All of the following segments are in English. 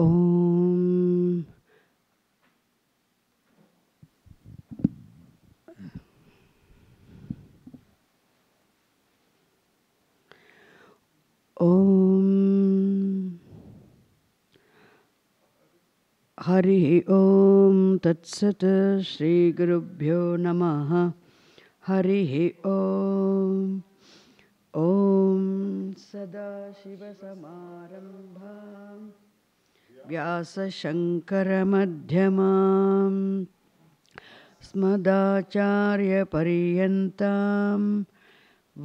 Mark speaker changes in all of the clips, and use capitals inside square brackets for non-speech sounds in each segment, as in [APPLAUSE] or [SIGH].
Speaker 1: ओम ओम हरि ओम तत्सत श्री गुरुभ्यो नमः हरिः ॐ ॐ सदाशिवसमारम्भाम् व्यासशङ्करमध्यमाम् स्मदाचार्यपर्यन्तां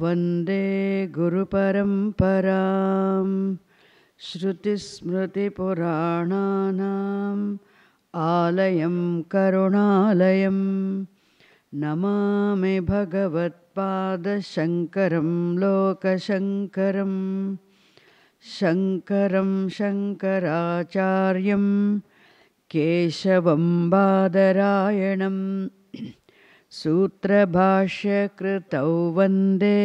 Speaker 1: वन्दे गुरुपरम्पराम् श्रुतिस्मृतिपुराणानाम् आलयं करुणालयं नमामि भगवत्पादशङ्करं लोकशङ्करम् शङ्करं शङ्कराचार्यं केशवं बादरायणं सूत्रभाष्यकृतौ वन्दे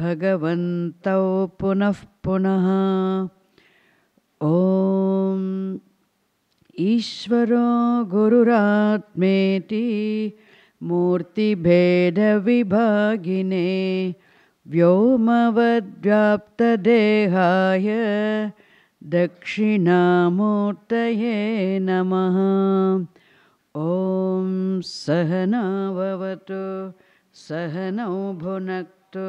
Speaker 1: भगवन्तौ पुनः पुनः ॐ ईश्वरो गुरुरात्मेति मूर्तिभेदविभागिने व्योमवद्व्याप्तदेहाय दक्षिणामूर्तये नमः ॐ सहनाववतु सहनौ भुनक्तु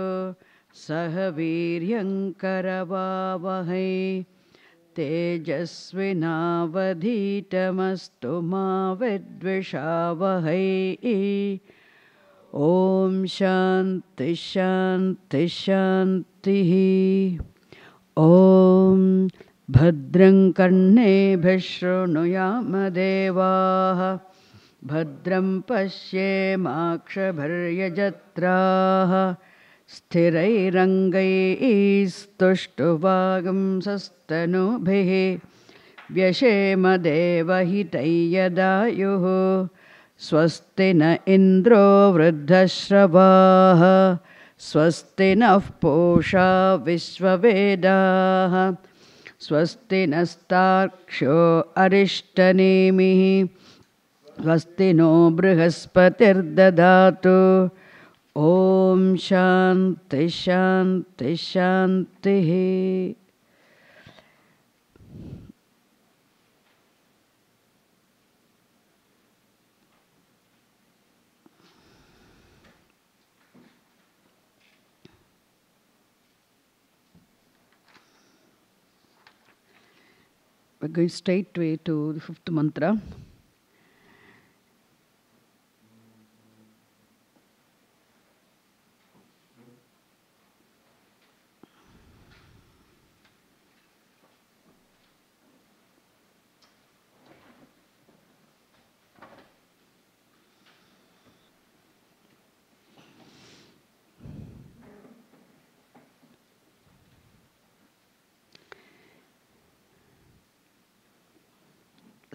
Speaker 1: सह वीर्यङ्करवावहै तेजस्विनावधीतमस्तु मा ओम शांति शांति शांति ओम भद्रं कर्णे शृणुयामदेवाः भद्रं पश्येमाक्षभर्यजत्राः व्यशेम व्यशेमदेवहितैयदायुः स्वस्ति न इन्द्रो वृद्धश्रवाः स्वस्ति नः पूषा विश्ववेदाः स्वस्ति नस्ताक्षो अरिष्टनेमिः स्वस्ति नो बृहस्पतिर्ददातु ॐ शान्तिशान्तिशान्तिः शान्तिः We're going straight to the fifth mantra.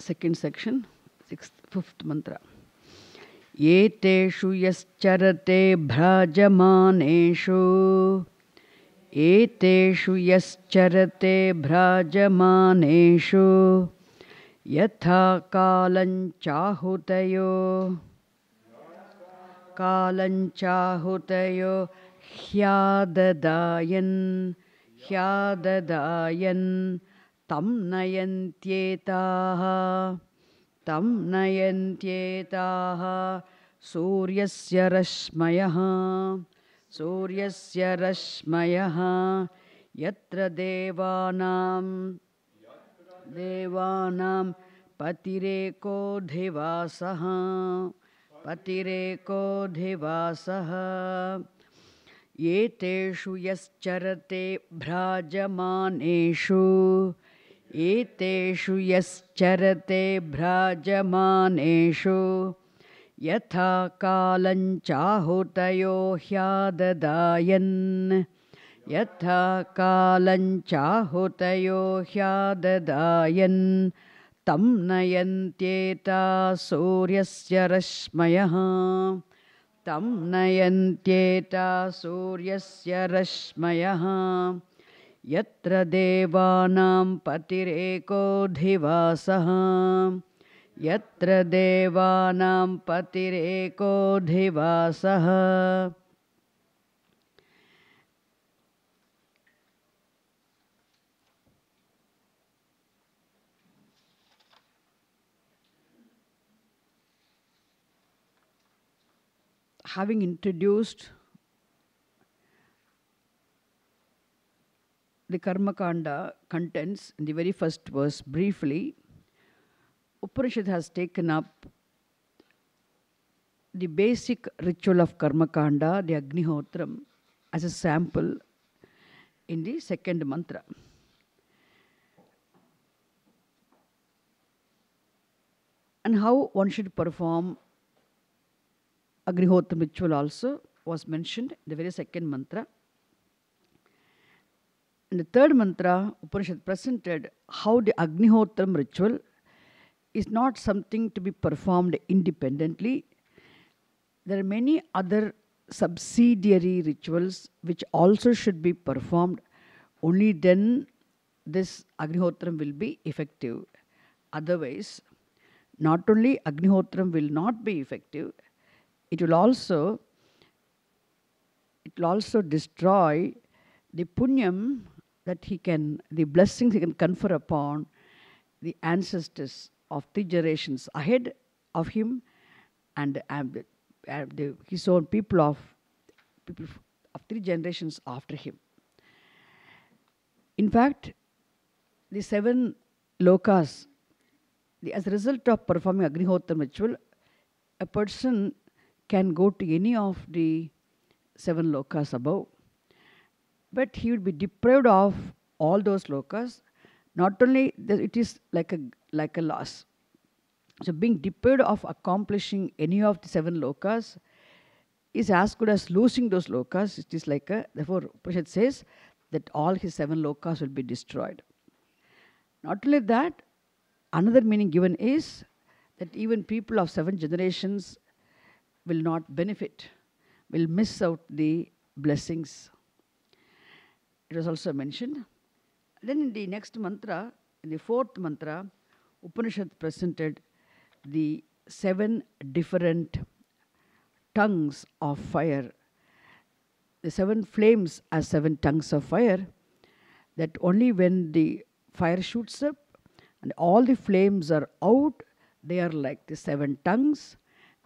Speaker 1: second section, sixth, fifth mantra. एतेषु यश्चरते भ्राजमानेषु एतेषु यश्चरते भ्राजमानेषु यथा कालञ्चाहुतयो कालञ्चाहुतयो ह्याददायन् ह्याददायन् तं नयन्त्येताः तं नयन्त्येताः सूर्यस्य रश्मयः सूर्यस्य रश्मयः यत्र देवानां देवानां पतिरेको धिवासः पतिरेको धिवासः एतेषु यश्चरते भ्राजमानेषु एतेषु यश्चरते भ्राजमानेषु यथा कालञ्चाहुतयो ह्याददायन् यथा ह्याददायन् तं नयन्त्येता सूर्यस्य रश्मयः तं नयन्त्येता सूर्यस्य रश्मयः यत्र देवानां पतिरेको धिवासः यत्र देवानां पतिरेको धिवासः having introduced the Karmakanda contents in the very first verse briefly, Upanishad has taken up the basic ritual of Karmakanda, the Agnihotram, as a sample in the second mantra. And how one should perform Agnihotram ritual also was mentioned in the very second mantra. In the third mantra, Upanishad presented how the Agnihotram ritual is not something to be performed independently. There are many other subsidiary rituals which also should be performed. Only then this Agnihotram will be effective. Otherwise, not only Agnihotram will not be effective, it will also it will also destroy the punyam that he can, the blessings he can confer upon the ancestors of three generations ahead of him and, and, the, his own people of, people of three generations after him. In fact, the seven lokas, the, as a result of performing Agnihotra ritual, a person can go to any of the seven lokas above but he would be deprived of all those lokas. Not only that it is like a like a loss. So being deprived of accomplishing any of the seven lokas is as good as losing those lokas. It is like a therefore Prashad says that all his seven lokas will be destroyed. Not only that, another meaning given is that even people of seven generations will not benefit, will miss out the blessings it was also mentioned. Then in the next mantra, in the fourth mantra, Upanishad presented the seven different tongues of fire, the seven flames as seven tongues of fire, that only when the fire shoots up and all the flames are out, they are like the seven tongues.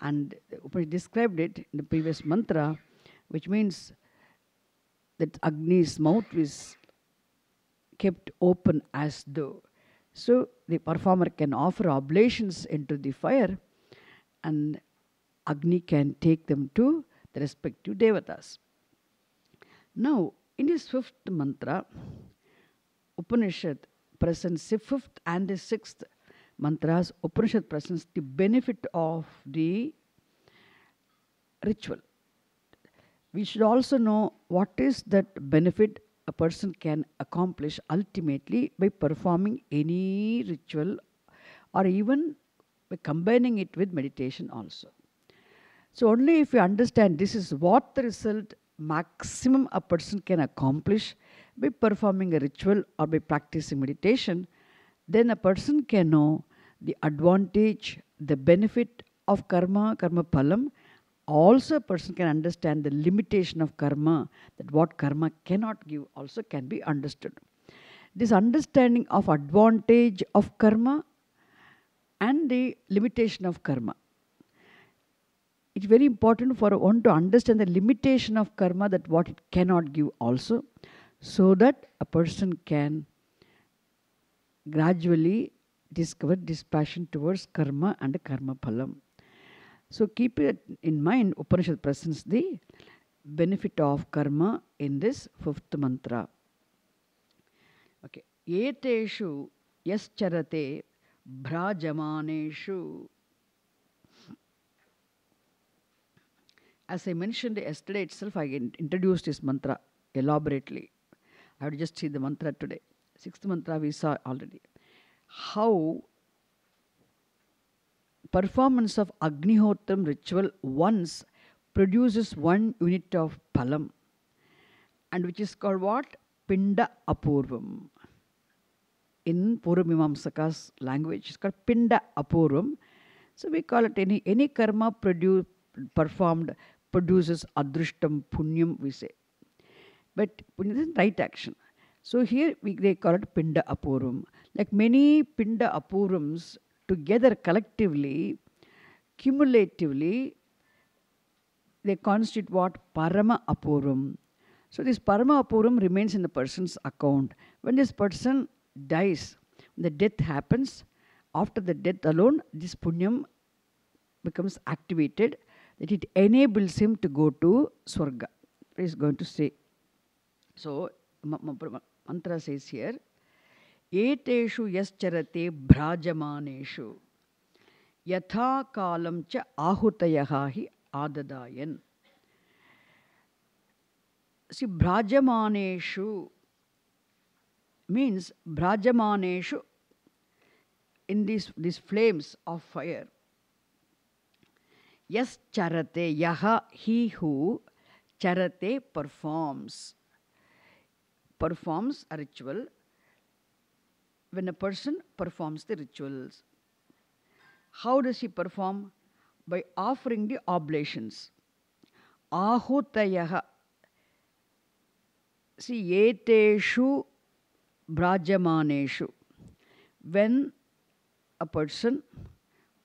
Speaker 1: And Upanishad described it in the previous mantra, which means that Agni's mouth is kept open as though. So the performer can offer oblations into the fire and Agni can take them to the respective devatas. Now, in this fifth mantra, Upanishad presents the fifth and the sixth mantras. Upanishad presents the benefit of the ritual we should also know what is that benefit a person can accomplish ultimately by performing any ritual or even by combining it with meditation also. So only if you understand this is what the result maximum a person can accomplish by performing a ritual or by practicing meditation, then a person can know the advantage, the benefit of karma, karma palam, also a person can understand the limitation of karma, that what karma cannot give also can be understood. This understanding of advantage of karma and the limitation of karma. It's very important for one to understand the limitation of karma, that what it cannot give also, so that a person can gradually discover dispassion towards karma and karma phalam. So keep it in mind, Upanishad presents the benefit of karma in this fifth mantra. Okay. Eteshu yascharate brajamaneshu. As I mentioned yesterday itself, I introduced this mantra elaborately. I would just see the mantra today. Sixth mantra we saw already. How performance of Agnihotram ritual once produces one unit of palam, and which is called what? Pinda Apurvam. In Purumimamsaka's language, it's called Pinda Apurvam. So we call it any, any karma produ- performed produces adrishtam punyam, we say. But punyam is right action. So here we, they call it Pinda Apurvam. Like many Pinda Apurvams, together collectively, cumulatively, they constitute what? Parama Apuram. So this Parama Apuram remains in the person's account. When this person dies, the death happens, after the death alone, this punyam becomes activated that it enables him to go to Swarga. He is going to say. So, mantra says here, एतेषु यश्चरते भ्राजमानेषु यथाकालं च आहुतयः हि आददायन् सि भ्राजमानेषु means भ्राजमानेषु in this this flames of fire यश्चरते यः हि हू चरते performs performs a ritual when a person performs the rituals. How does he perform? By offering the oblations. Ahutayaha. See, yeteshu brajamaneshu. When a person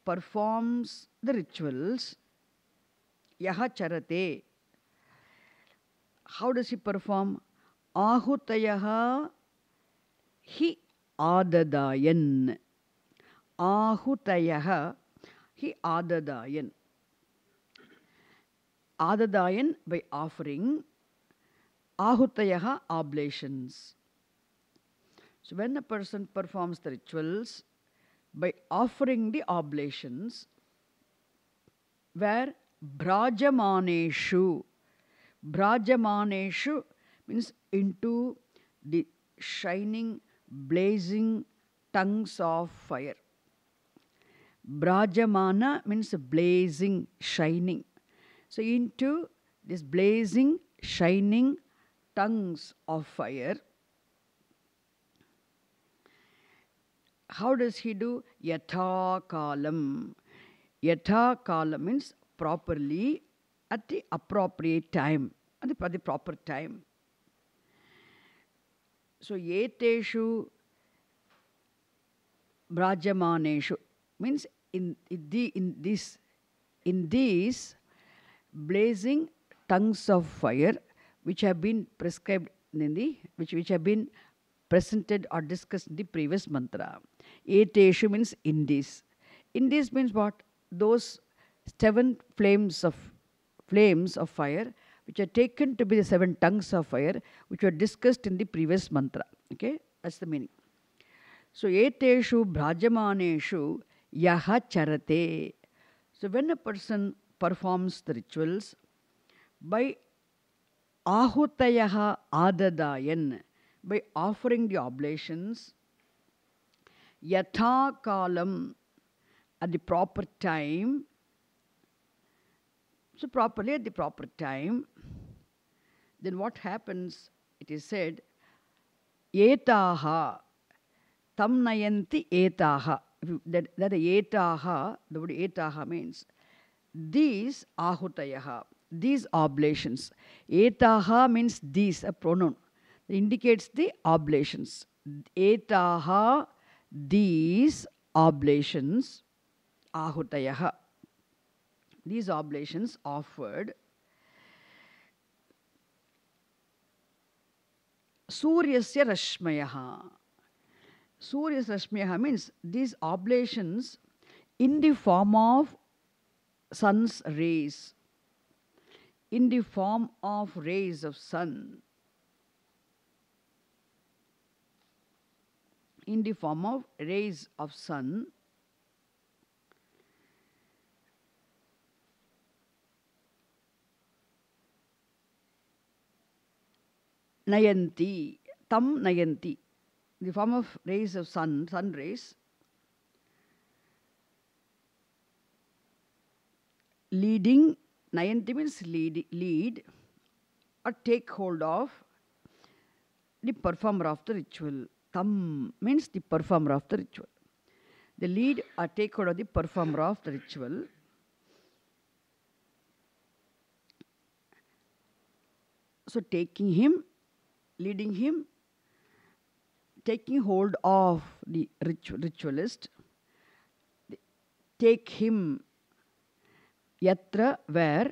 Speaker 1: performs the rituals, yaha charate. How does he perform? Ahutayaha. He Ahu Tayaha, he ஹி ஆததாயன் by offering, Ahu Tayaha oblations. So when a person performs the rituals by offering the oblations, where brajamaneshu, brajamaneshu means into the shining blazing tongues of fire. Brajamana means blazing, shining. So, into this blazing, shining tongues of fire. How does he do? Yatha kalam. Yatha kalam means properly at the appropriate time, at the, at the proper time. So eteshu brajamaneshu means in, in, this in these blazing tongues of fire which have been prescribed in the which which have been presented or discussed in the previous mantra. Eteshu means in these. In this means what? Those seven flames of flames of fire which are taken to be the seven tongues of fire, which were discussed in the previous mantra. Okay, that's the meaning. So, eteshu brajamaneshu yaha charate. So, when a person performs the rituals by ahutayaha adadayan, by offering the oblations, yatha kalam, at the proper time, so properly at the proper time, then what happens? It is said, etaha, tam nayanti etaha. That, that etaha, the word etaha means these ahutayaha, these oblations. Etaha means these, a pronoun. It indicates the oblations. Etaha, these oblations, ahutayaha. These oblations offered Surya Rashmayaha. Suryas Rashmiyaha means these oblations in the form of sun's rays, in the form of rays of sun, in the form of rays of sun Nayanti, Tam Nayanti, the form of rays of sun, sun rays, leading, Nayanti means lead, lead or take hold of the performer of the ritual. Tam means the performer of the ritual. The lead or take hold of the performer of the ritual. So taking him leading him, taking hold of the ritual, ritualist, take him yatra where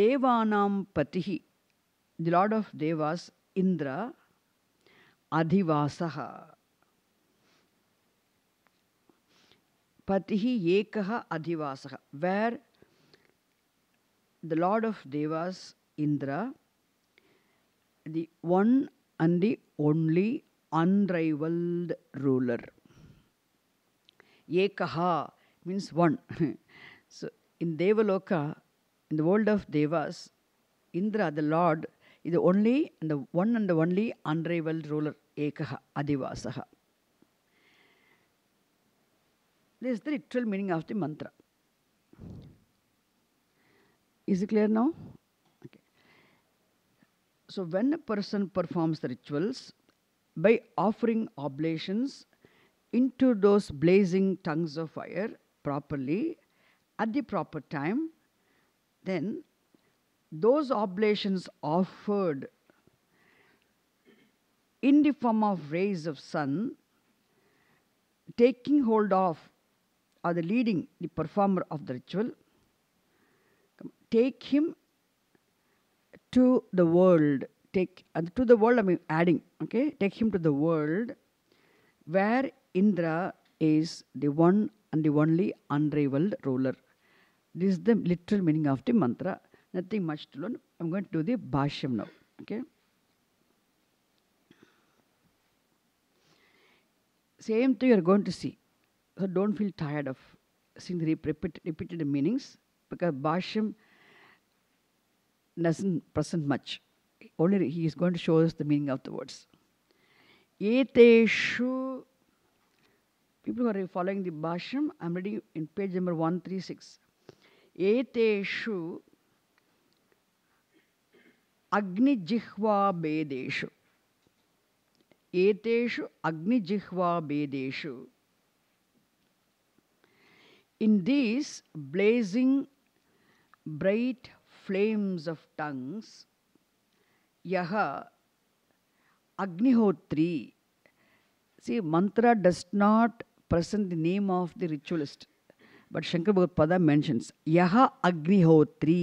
Speaker 1: devanam patihi, the lord of devas, Indra, adhivasaha. Patihi yekah adhivasaha, where the lord of devas, Indra, the one and the only unrivaled ruler. Ekaha means one. [LAUGHS] so in Devaloka, in the world of Devas, Indra, the Lord, is the only and the one and the only unrivaled ruler, Ekaha, Adivasaha. This is the literal meaning of the mantra. Is it clear now? So, when a person performs the rituals by offering oblations into those blazing tongues of fire properly at the proper time, then those oblations offered in the form of rays of sun taking hold of or the leading the performer of the ritual take him to the world, take uh, to the world, I mean adding, okay, take him to the world where Indra is the one and the only unrivaled ruler. This is the literal meaning of the mantra. Nothing much to learn. I'm going to do the Bhashyam now. Okay. Same thing you're going to see. So don't feel tired of seeing the repeated, repeated meanings because Bhashyam doesn't present much. Only he is going to show us the meaning of the words. Eteshu. People who are following the Bhasham, I'm reading in page number 136. Agni jihva bedeshu. Eteshu Agni jihva bedeshu. in these blazing bright flames of tongues यह अग्निहोत्री see mantra does not present the name of the ritualist but Shankara Bhagavatpada mention यह अग्निहोत्री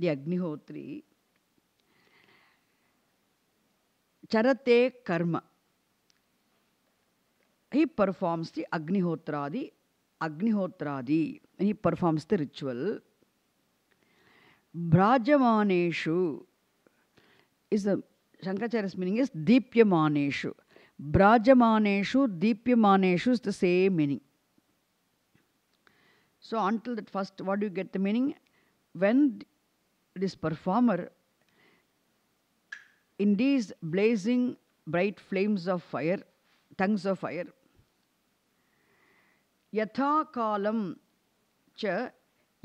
Speaker 1: दि अग्निहोत्री चरते कर्म ही पर्फॉर्म्स the अग्निहोत्रादि अग्निहोत्रादि he performs the ritual Brajamaneshu is the Shankaracharya's meaning is Deepyamaneshu. Brajamaneshu, Deepyamaneshu is the same meaning. So until that first, what do you get the meaning? When this performer in these blazing bright flames of fire, tongues of fire, yatha kalam cha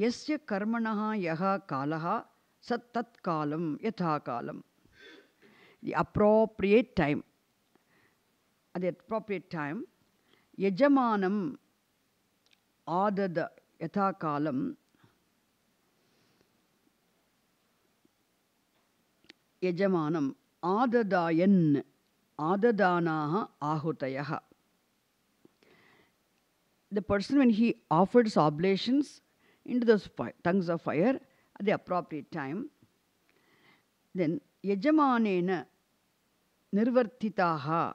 Speaker 1: எஸ்ய கர்மணா யகா காலா சத் தத் காலம் யதா காலம் the appropriate time அது appropriate time எஜமானம் ஆதத யதா காலம் எஜமானம் ஆததாயன் ஆததானாக ஆகுதயா the person when he offers oblations into those tongues of fire at the appropriate time. Then, yajamanena nirvartitaha.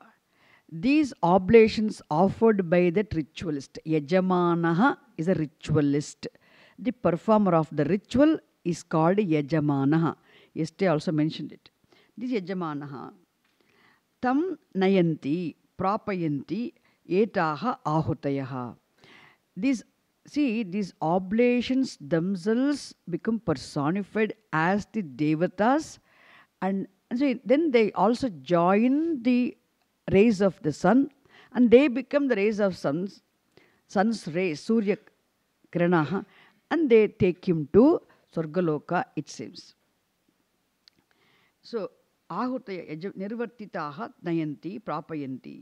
Speaker 1: These oblations offered by that ritualist. Yajamanaha is a ritualist. The performer of the ritual is called yajamanaha. Yesterday also mentioned it. This yajamanaha. Tam nayanti, prapayanti, etaha ahutaya. These See, these oblations themselves become personified as the devatas, and see, then they also join the rays of the sun, and they become the rays of suns, sun's rays, Surya Kranaha, and they take him to Sargaloka, it seems. So, ಆಹುತಯ ಯಜ ನಿರ್ವರ್ತಿತಾಹ ನಯಂತಿ ಪ್ರಾಪಯಂತಿ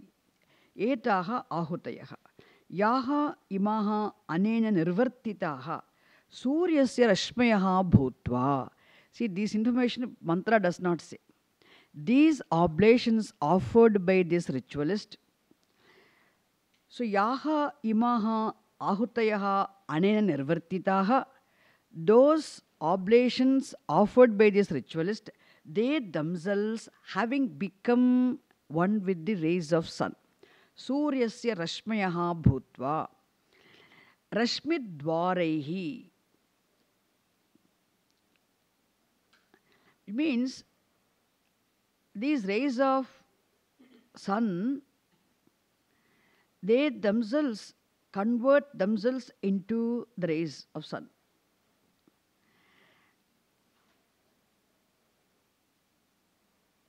Speaker 1: ಏತಾಹ याः इमाः अनेन निर्वर्तिताः सूर्यस्य रश्मयः भूत्वा see these information mantra does not say these oblations offered by this ritualist so याः इमाः आहुतयः अनेन निर्वर्तिताः those oblations offered by this ritualist, they themselves having become one with the rays of sun. सूर्यस्य रश्मयः भूत्वा रश्मिद्वारैः means these rays of sun they themselves convert themselves in the rays of सन्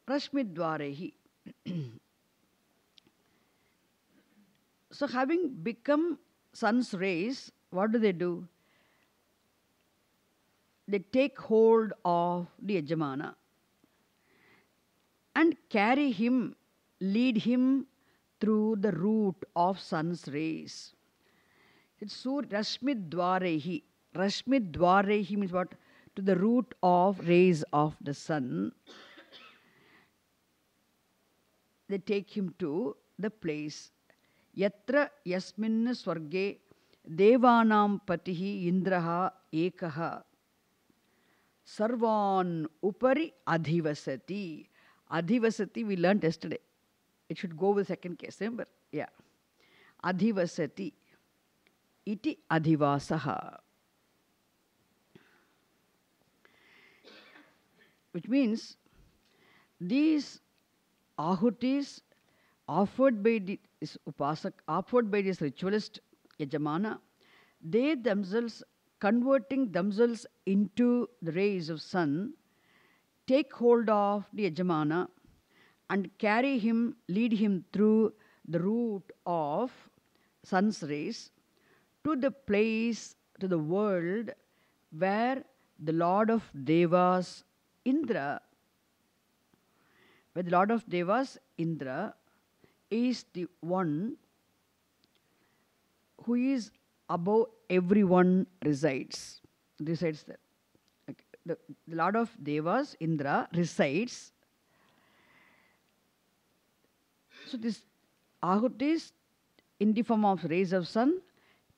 Speaker 1: रश्मिद्वारैः So having become sun's rays, what do they do? They take hold of the Yajamana and carry him, lead him through the root of sun's rays. It's so Rashmidwarehi. Rashmidwarehi means what? To the root of rays of the sun. They take him to the place यत्र यस्मिन् स्वर्गे देवानां पतिः इन्द्रः एकः सर्वान् उपरि अधिवसति अधिवसति we learn yesterday it should go with second case remember या अधिवसति इति अधिवासः which means these ahutis offered by the is upasak, offered by this ritualist yajamana, they themselves, converting themselves into the rays of sun, take hold of the yajamana and carry him, lead him through the route of sun's rays to the place, to the world where the Lord of Devas, Indra, where the Lord of Devas, Indra, is the one who is above everyone resides, resides there. The, the Lord of Devas, Indra, resides. So this Ahutis in the form of rays of sun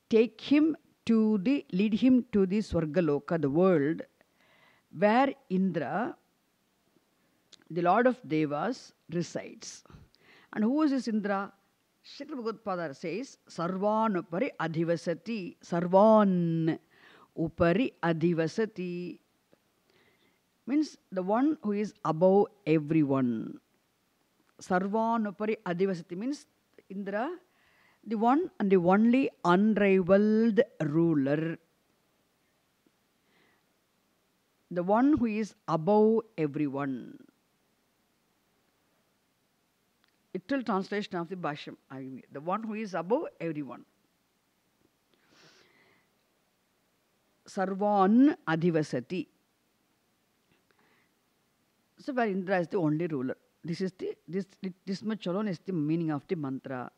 Speaker 1: take him to the, lead him to the Swargaloka, the world, where Indra, the Lord of Devas, resides. And who is this Indra? Srila Bhagavad says, Sarvan upari adhivasati. Sarvan upari adhivasati. Means the one who is above everyone. Sarvan upari adhivasati means Indra, the one and the only unrivaled ruler. The one who is above everyone. literal translation of the Bhashyam, the one who is above everyone. Sarvan Adhivasati. So where Indra is the only ruler. This is the this this much alone is the meaning of the mantra,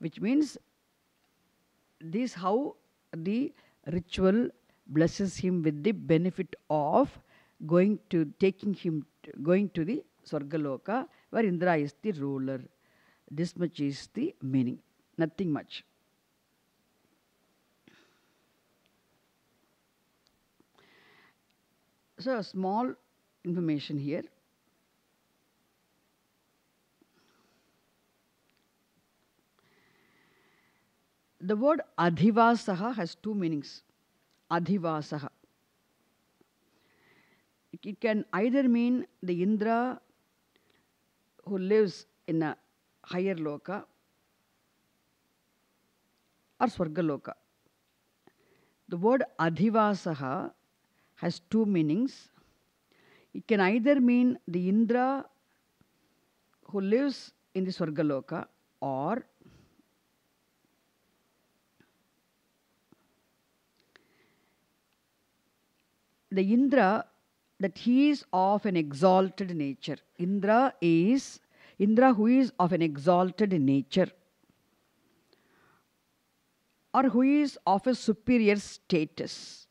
Speaker 1: which means this how the ritual blesses him with the benefit of going to taking him to, going to the Sargaloka, where Indra is the ruler. This much is the meaning, nothing much. So a small information here. The word adhivasaha has two meanings. Adhivasaha. It can either mean the Indra who lives in a higher loka और Swargaloka the word adhivasa has two meanings it can either mean the Indra who lives in the Swargaloka और the indra that he is of an exalted nature indra is Indra, who is of an exalted nature or who is of a superior status.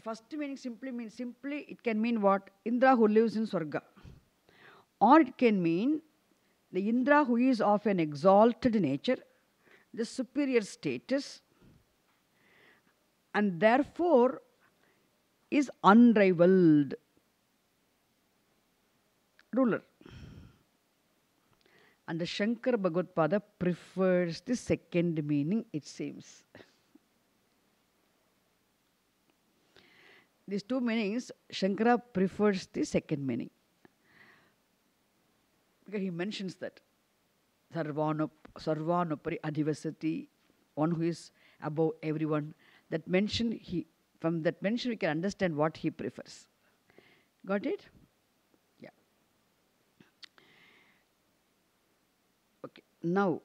Speaker 1: First meaning simply means simply it can mean what? Indra who lives in Swarga. Or it can mean the Indra who is of an exalted nature, the superior status, and therefore is unrivaled ruler. And the Shankar Bhagavad prefers the second meaning, it seems. These two meanings, Shankara prefers the second meaning. Because he mentions that Sarvanup, Sarvanupari Adivasati, one who is above everyone. That mention, he, from that mention, we can understand what he prefers. Got it? Now,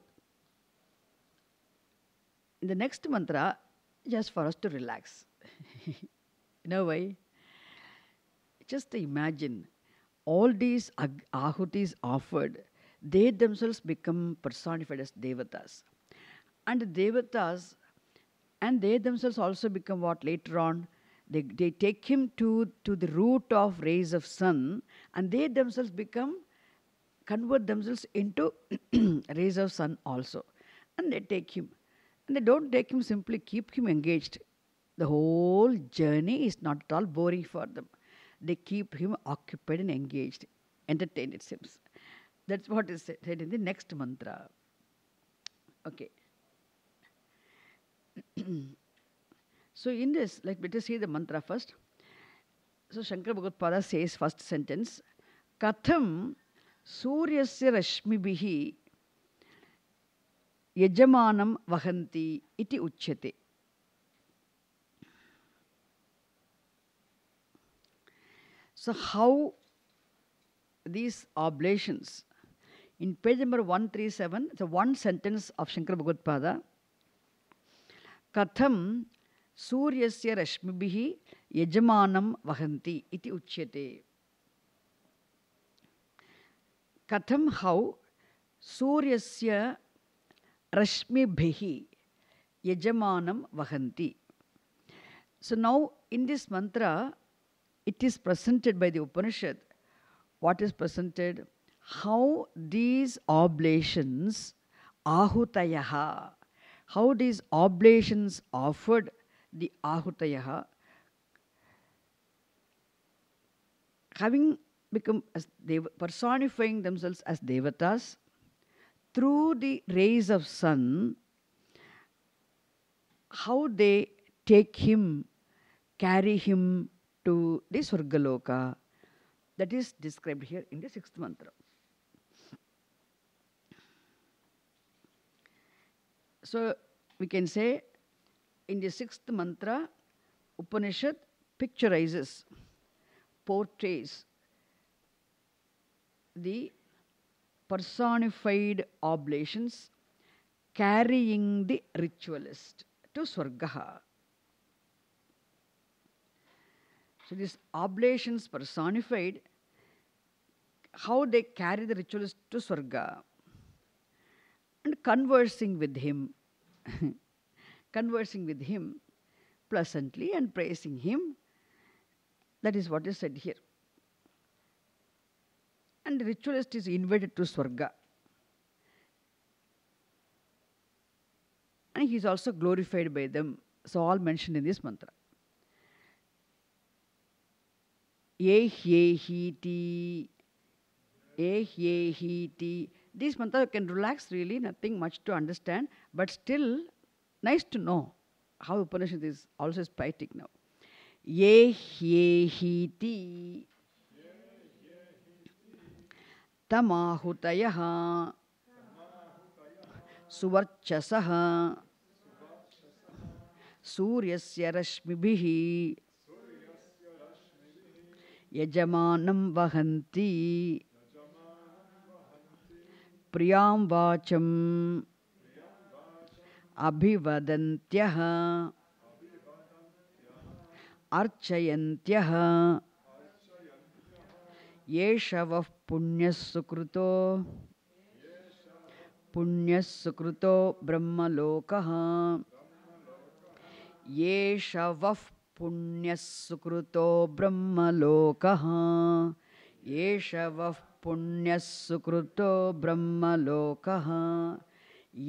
Speaker 1: in the next mantra, just for us to relax. you know why? Just imagine all these ag- ahutis offered, they themselves become personified as devatas. And the devatas, and they themselves also become what later on? They, they take him to, to the root of rays of sun, and they themselves become convert themselves into [CLEARS THROAT] rays of sun also. And they take him. And they don't take him simply, keep him engaged. The whole journey is not at all boring for them. They keep him occupied and engaged, entertained, it seems. That's what is said in the next mantra. Okay. [CLEARS THROAT] so, in this, like, let us see the mantra first. So, Shankara Bhagavad says, first sentence, Katham सूर्य से रश्मि यजमान वहंती उच्यते so how these oblation in page number one three seven it's one sentence of Shankara Bhagavatpada कथम सूर्य से रश्मि यजमान वहंती उच्यते कथम हौ सूर्य रश्मि यजमान वह so now in this mantra it is presented by the Upanishad what is presented how these oblations आहुतय how these oblations offered the आहुतय having become as they personifying themselves as devatas through the rays of sun how they take him carry him to the Surgaloka. That is described here in the sixth mantra. So we can say in the sixth mantra, Upanishad picturizes, portrays the personified oblations carrying the ritualist to Swargaha. So these oblations personified, how they carry the ritualist to Swarga and conversing with him, [LAUGHS] conversing with him pleasantly and praising him. That is what is said here and the ritualist is invited to Swarga. And he is also glorified by them. So all mentioned in this mantra. Ehyehiti, Ehyehiti. This mantra can relax really, nothing much to understand, but still nice to know how Upanishad is also spiting now. Ehyehiti. तमाहुतयः सुवर्चस सूर्य रश्मिभिः यजमानं वहन्ति प्रियां वाचम् अभिवदन्त्यः अर्चयन्त्यः ये शव पुण्य पुण्य पुण्यसुकृतो ब्रह्म लोक ये शव पुण्य ब्रह्म लोक ये शव पुण्य ब्रह्म लोक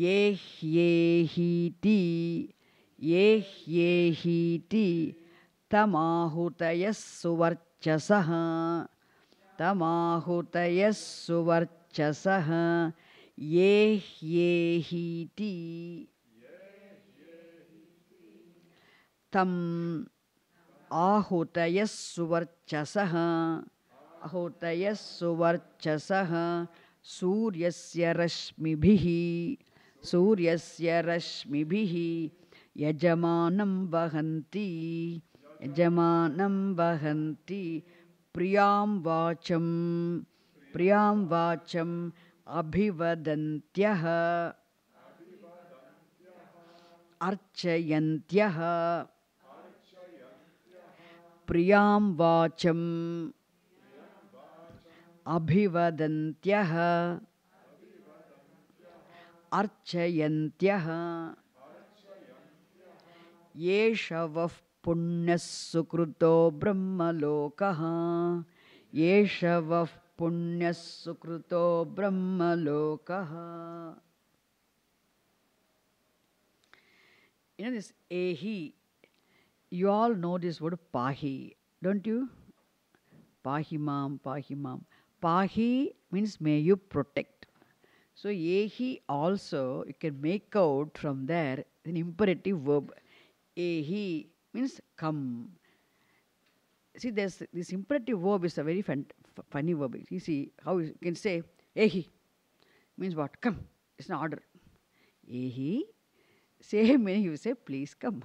Speaker 1: ये ये ह्येहीति ये ये ह्येहीति तमाहुतयः सुवर्चसः तमाहुतयः सुवर्चसः ये ह्येहीति तम् आहुतयः सुवर्चसः आहुतयः सुवर्चसः सूर्यस्य रश्मिभिः सूर्यस्य रश्मिभिः यजमानं वहन्ति यजमानं वहन्ति प्रियां वाचं प्रियां वाचम् अभिवदन्त्यः अर्चयन्त्यः प्रियां वाचम् अभिवदन्त्यः अर्चयन्त्यः एष वः पुण्यः सुकृतो ब्रह्मलोकः एष वः पुण्यः सुकृतो ब्रह्मलोकः You know this Ehi, you all know this word Pahi, don't you? Pahi mam, Pahi mam. Pahi means may you protect. So Ehi also, you can make out from there an imperative verb. Ehi means come. See, there's this imperative verb is a very fun, funny verb. You see how you can say, ehi, means what? Come. It's an order. Ehi, same meaning you say, please come.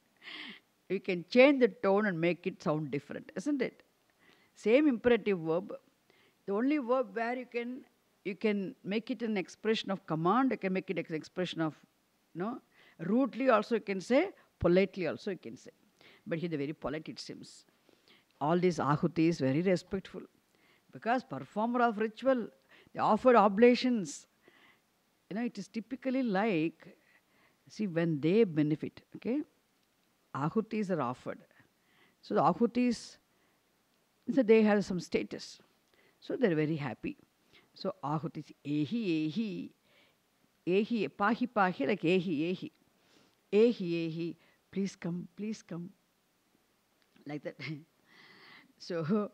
Speaker 1: [LAUGHS] you can change the tone and make it sound different, isn't it? Same imperative verb. The only verb where you can you can make it an expression of command, you can make it an expression of you no. Know, rudely also you can say politely also you can say. But he is very polite it seems. All these ahuti is very respectful because performer of ritual, they offer oblations. You know, it is typically like, see, when they benefit, okay, ahutis are offered. So the ahutis, so they have some status. So they're very happy. So ahutis, ehi, ehi, ehi, pahi, pahi, like ehi, ehi, ehi, ehi, please come, please come, like that. [LAUGHS] so,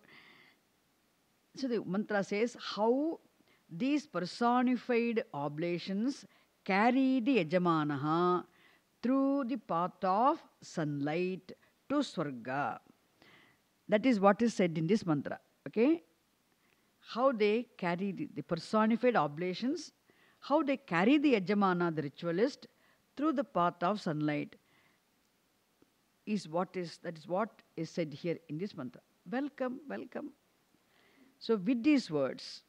Speaker 1: so the mantra says how these personified oblations carry the yajamanaha through the path of sunlight to swarga. That is what is said in this mantra. Okay? How they carry the, the personified oblations, how they carry the yajamana, the ritualist, through the path of sunlight is what is, that is what is said here in this mantra. Welcome, welcome. So with these words,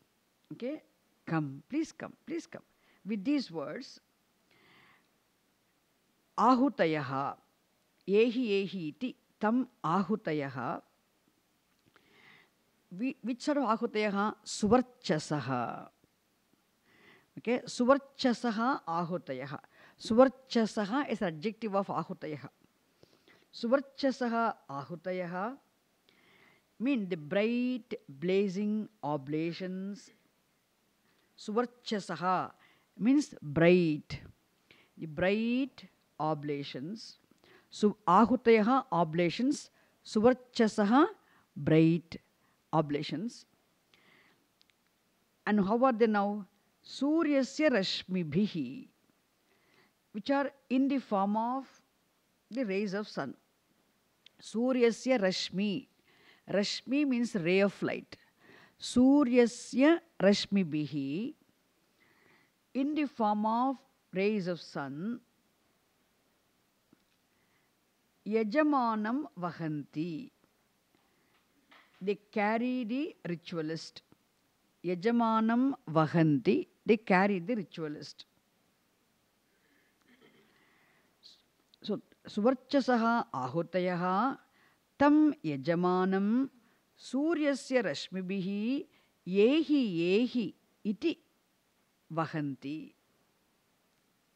Speaker 1: okay, come, please come, please come. With these words, ahutayah, ehi ehi iti tam ahutayah, which are ahutayah? suvarchasah Okay, suvarchasah ahutayah. suvarchasah is adjective of ahutayah. Suvarchasah ahutayaha mean the bright blazing oblations. Suvarchasaha means bright, the bright oblations. So ahutayaha oblations, suvarchasaha bright oblations. And how are they now? Suryasya rashmibhihi, which are in the form of the rays of sun. சூரியஸ்ய ரஷ்மி ரஷ்மி means ray of light சூரியஸ்ய ரஷ்மிபிஹி in the form of rays of sun yajamanam vahanti they carry the ritualist yajamanam vahanti they carry the ritualist सुवर्चस आहुत तम यजम सूर्य से रश्मि येहि येहि इति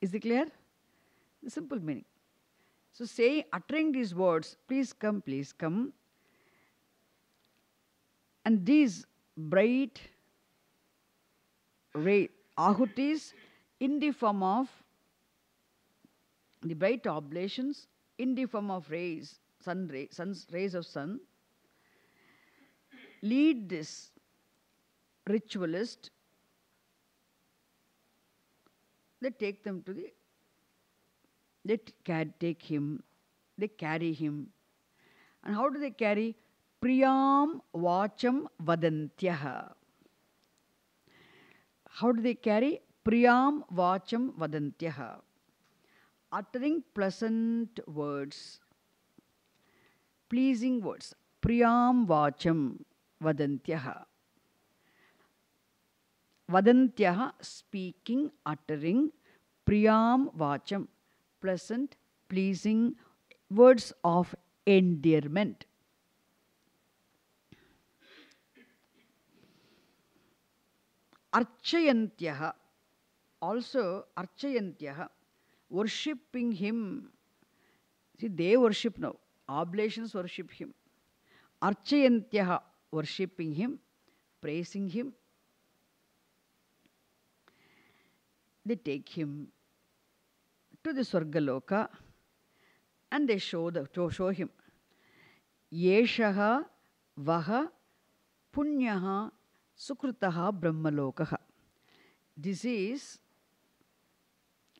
Speaker 1: is clear simple meaning so say uttering these words please come please come and these bright ray ahutis in the form of the bright oblations in the form of rays, sun rays, sun's rays of sun, lead this ritualist, they take them to the, they take him, they carry him. And how do they carry? Priyam vacham vadantyaha. How do they carry? Priyam vacham vadantyaha uttering pleasant words, pleasing words. Priyam vacham vadantyaha. Vadantyaha, speaking, uttering. Priyam vacham, pleasant, pleasing words of endearment. Archayantyaha, also Archayantyaha, worshipping Him. See, they worship now. Oblations worship Him. Archayantyaha, worshipping Him, praising Him. They take Him to the Swargaloka and they show, the, to show Him. Yeshaha Vaha Punyaha Sukrutaha Brahmalokaha. This is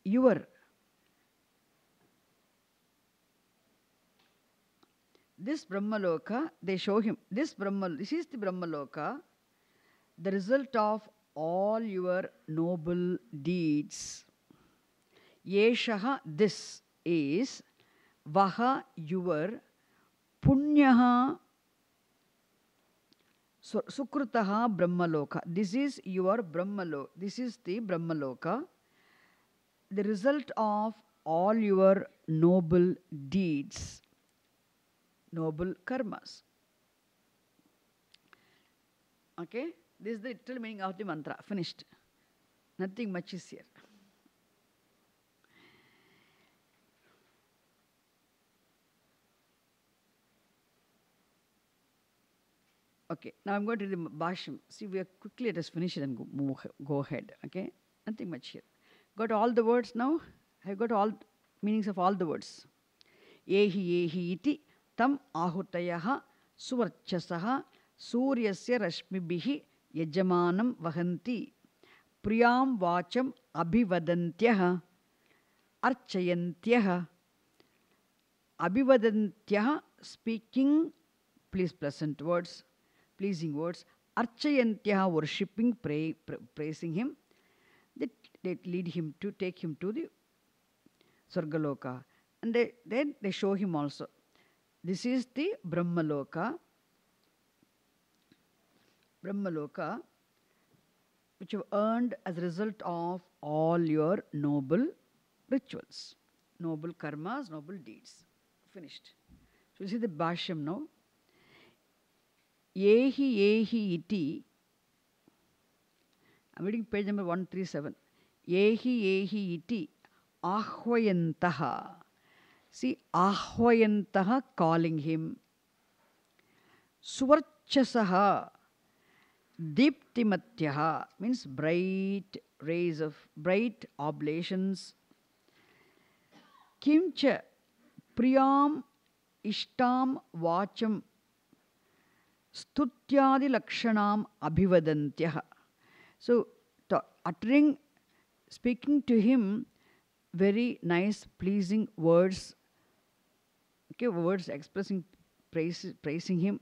Speaker 1: your This Brahmaloka, they show him, this Brahma, this is the Brahmaloka, the result of all your noble deeds. Yeshaha, this is, Vaha, your, Punyaha, so, Sukrutaha Brahmaloka. This is your Brahmaloka. This is the Brahmaloka. The result of all your noble deeds noble karmas. Okay, this is the literal meaning of the mantra. Finished. Nothing much is here. Okay, now I'm going to the Bhasham. See, we are quickly, let us finish it and go, move, go ahead. Okay, nothing much here. Got all the words now? Have got all meanings of all the words? Ehi, ehi, iti, तम आहुत सुवर्चस सूर्य से रश्मि यजम वह प्रियां वाचम अभिवद्य अर्चय अभिवद्य speaking please pleasant words pleasing words अर्चय वर्शिपिंग प्रे praising him that lead him to take him to the Swargaloka and they show him also This is the Brahmaloka. Brahmaloka, which you have earned as a result of all your noble rituals, noble karmas, noble deeds. Finished. So you see the Bhashyam now. Yehi Yehi Iti. I'm reading page number 137. Yehi Yehi Iti. Ahvayantaha. See, Ahvayantaha calling him. Suvarchasaha Diptimatyaha means bright rays of bright oblations. Kimcha Priyam Ishtam Vacham Stutyadilakshanam Abhivadantyaha. So, uttering, speaking to him very nice, pleasing words okay words expressing praising him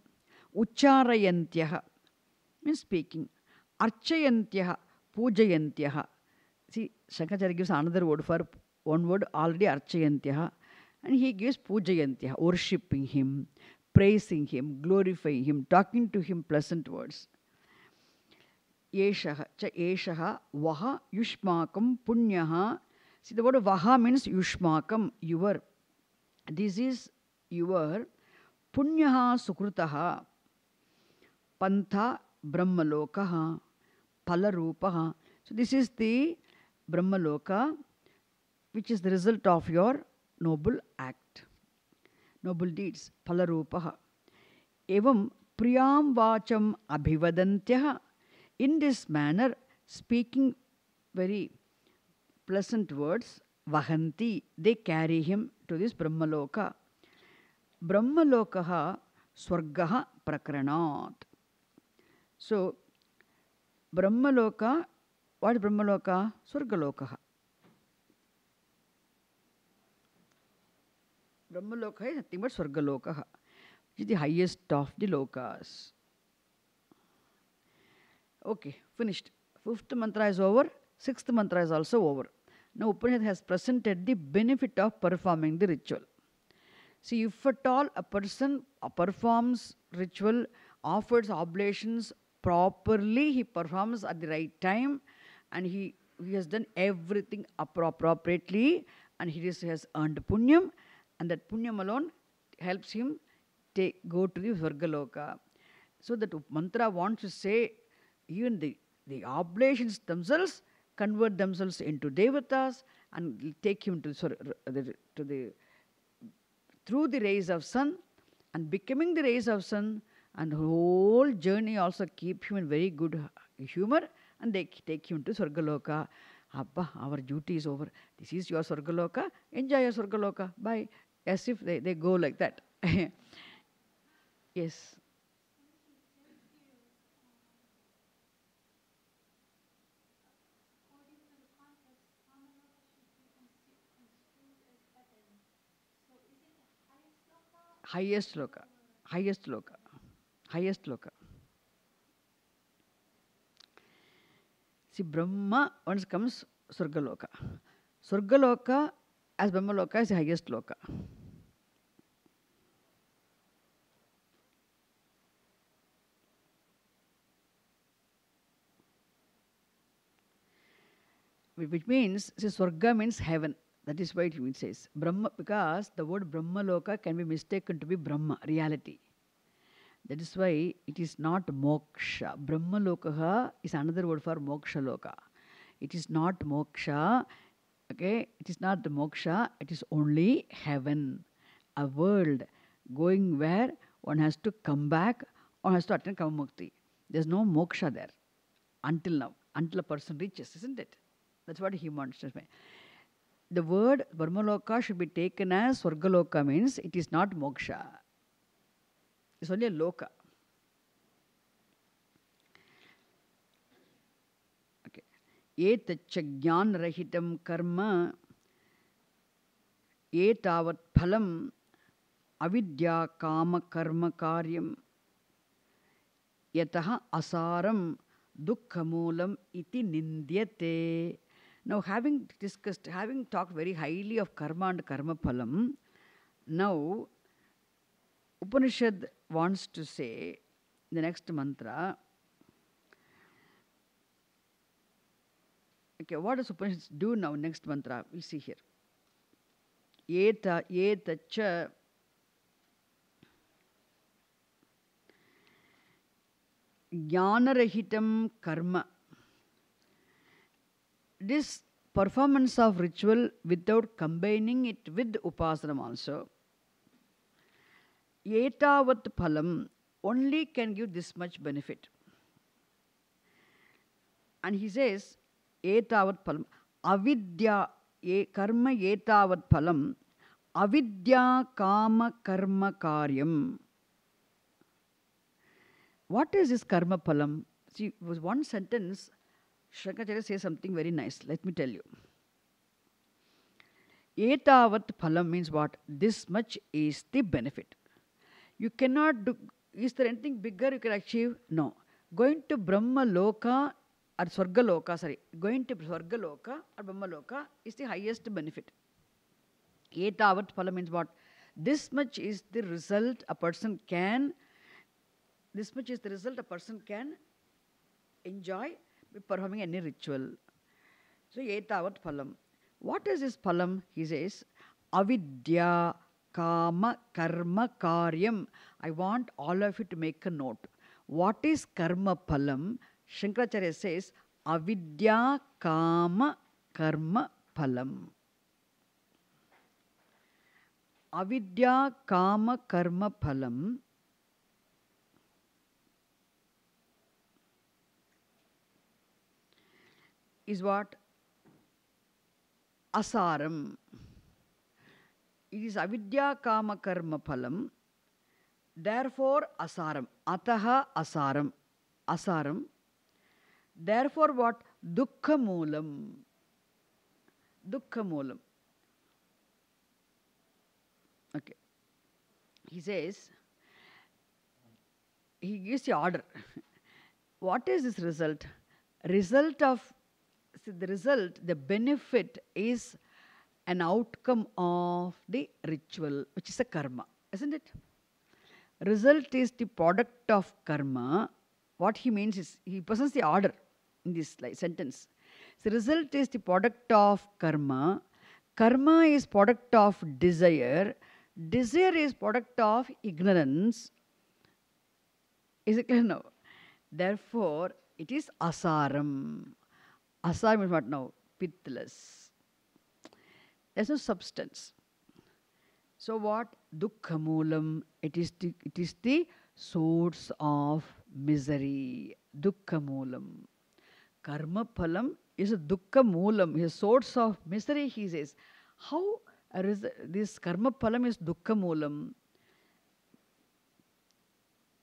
Speaker 1: उच्चारय mean speaking अर्चय पूजयंत्य see Shankaracharya gives another word for one word already अर्चयंत्य and he gives पूजयंत्य worshipping him praising him glorifying him talking to him pleasant words एष च एष वह युष्माक पुण्य सी द वर्ड वह मीन्स युष्माक युवर दिस इज युवर् पुण्यः सुकृतः पन्था ब्रह्मलोकः फलरूपः so this is the Brahmaloka which is the result of your noble act noble deeds फलरूपः एवं प्रियां वाचम् अभिवदन्त्यः in this manner speaking very pleasant words वहन्ति they carry him to this Brahmaloka ब्रह्मलोकः स्वर्गः प्रकरणात् सो ब्रह्मलोक वाट् ब्रह्मलोक स्वर्गलोकः ब्रह्मलोकः नथिङ्ग् बट् स्वर्गलोकः is the highest of the lokas okay finished fifth mantra is over sixth mantra is also over न Upanishad has presented the benefit of performing the ritual See, if at all a person performs ritual, offers oblations properly, he performs at the right time, and he, he has done everything appropriately, and he has earned punyam, and that punyam alone helps him take, go to the Svargaloka. So that mantra wants to say even the, the oblations themselves convert themselves into devatas and take him to, sorry, to the through the rays of sun and becoming the rays of sun and whole journey also keep him in very good humor and they take him to sargaloka. Abba, our duty is over. This is your sargaloka. Enjoy your sargaloka. Bye. As if they, they go like that. [LAUGHS] yes. Highest loka highest loka highest loka see Brahma one comes Swargaloka Swargaloka as loka is highest loka Which means, see, Swarga means heaven. That is why it says Brahma, because the word Brahmaloka can be mistaken to be Brahma, reality. That is why it is not moksha. Brahmalokaha is another word for moksha loka. It is not moksha, okay? It is not the moksha, it is only heaven, a world going where one has to come back or has to attain kamamukti. There's no moksha there until now, until a person reaches, isn't it? That's what he wants to say. the word Brahmaloka should be taken as Swargaloka means it is not moksha. It's only a loka. Okay. Etachagyan rahitam karma etavat phalam avidya kama karma karyam yataha asaram dukkha moolam iti nindyate Now, having discussed, having talked very highly of karma and karma phalam, now Upanishad wants to say the next mantra. Okay, what does Upanishad do now? Next mantra, we'll see here. Eta, eta cha. ज्ञानरहितं कर्म this performance of ritual without combining it with upasana also, etavat phalam only can give this much benefit. And he says, etavat phalam, avidya, karma etavat phalam, avidya kama karma karyam. What is this karma phalam? See, was one sentence Shankaracharya says something very nice. Let me tell you. Etavat phalam means what? This much is the benefit. You cannot do, is there anything bigger you can achieve? No. Going to Brahma Loka or Loka, sorry, going to Loka or Brahma Loka is the highest benefit. Etavat phala means what? This much is the result a person can, this much is the result a person can enjoy performing any ritual. So, etavat phalam. What is this phalam? He says, avidya kama karma karyam. I want all of you to make a note. What is karma phalam? Shankaracharya says, avidya kama karma phalam. Avidya kama karma phalam is what? Asaram. It is avidya kama karma phalam. Therefore, asaram. Ataha asaram. Asaram. Therefore, what? Dukkha moolam. Dukkha moolam. Okay. He says, he gives the order. [LAUGHS] what is this result? Result of the result, the benefit is an outcome of the ritual, which is a karma, isn't it? Result is the product of karma. What he means is, he presents the order in this sentence. So, result is the product of karma. Karma is product of desire. Desire is product of ignorance. Is it clear now? Therefore, it is asaram. asar means what now? Pithless. There's no substance. So what? dukkha moolam It is the, it is the source of misery. dukkha moolam Karma phalam is a dukkha moolam is a source of misery, he says. How is this karma phalam is dukkha moolam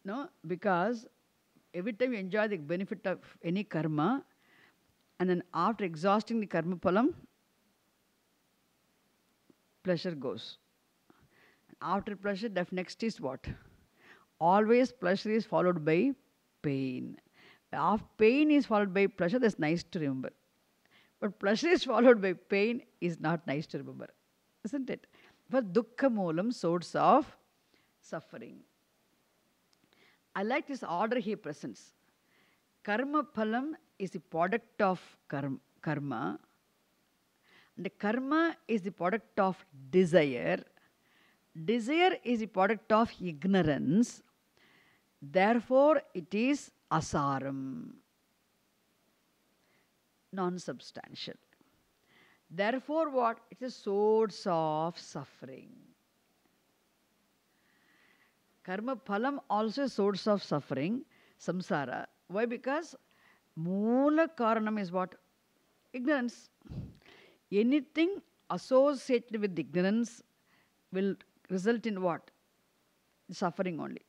Speaker 1: No, because every time you enjoy the benefit of any karma, and then after exhausting the karma palam, pleasure goes. After pleasure, the next is what? Always pleasure is followed by pain. After pain is followed by pleasure, that's nice to remember. But pleasure is followed by pain is not nice to remember, isn't it? For dukkha moolam, source of suffering. I like this order he presents karma phalam is a product of karma. karma. The karma is the product of desire. Desire is the product of ignorance. Therefore, it is asaram, non substantial. Therefore, what? It is source of suffering. Karma phalam also source of suffering, samsara. Why? Because Moola Karanam is what? Ignorance. Anything associated with ignorance will result in what? Suffering only.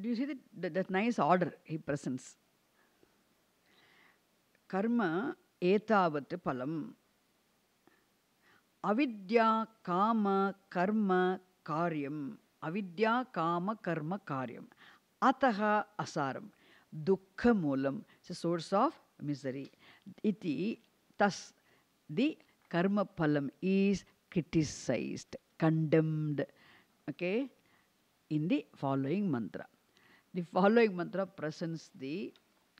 Speaker 1: Do you see that, that, that nice order he presents? Karma etavat palam அவித்யா காம கர்ம காரியம் அவித்யா காம கர்ம காரியம் அத்தக அசாரம் துக்க மூலம் இட்ஸ் சோர்ஸ் ஆஃப் மிசரி இத்தி தஸ் தி கர்ம பலம் is criticized condemned okay in the following mantra. The following mantra presents the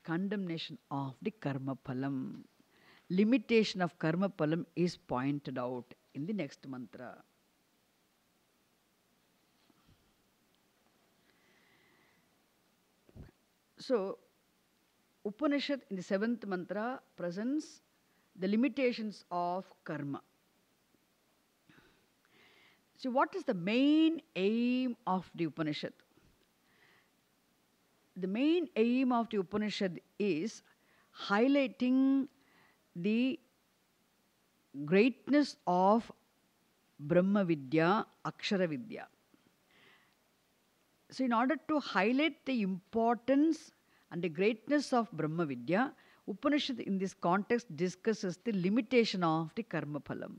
Speaker 1: condemnation of the karma phalam. limitation of karma palam is pointed out in the next mantra. So, Upanishad in the seventh mantra presents the limitations of karma. So, what is the main aim of the Upanishad? The main aim of the Upanishad is highlighting the greatness of Brahma Vidya, Akshara Vidya. So, in order to highlight the importance and the greatness of Brahma Vidya, Upanishad in this context discusses the limitation of the karma phalam.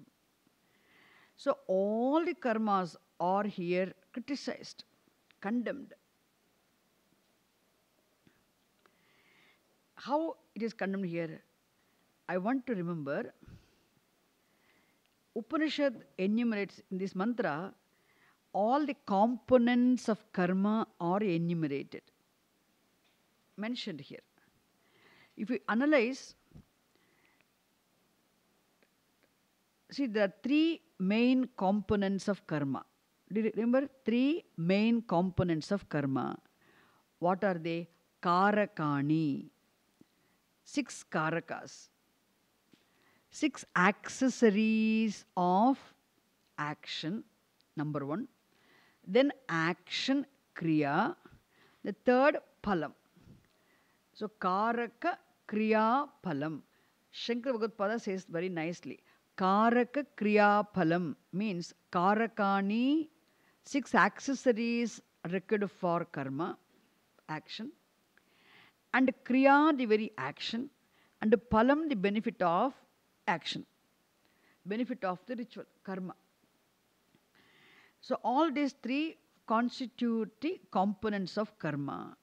Speaker 1: So, all the karmas are here criticized, condemned. How it is condemned here? I want to remember Upanishad enumerates in this mantra all the components of karma are enumerated, mentioned here. If we analyze, see, there are three main components of karma. Remember, three main components of karma. What are they? Karakani. Six karakas six accessories of action number one then action kriya the third palam so karaka kriya palam shankar says very nicely karaka kriya palam means karakani six accessories required for karma action and kriya the very action and palam the benefit of action, benefit of the ritual, karma. So, all these three constitute the components of karma.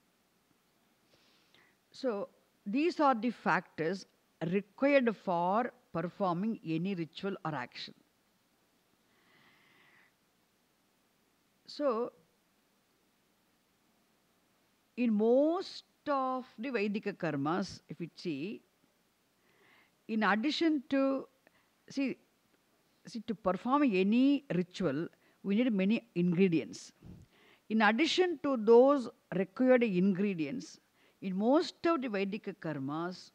Speaker 1: So, these are the factors required for performing any ritual or action. So, in most of the Vedic karmas, if you see, in addition to, see, see, to perform any ritual, we need many ingredients. In addition to those required ingredients, in most of the Vedic karmas,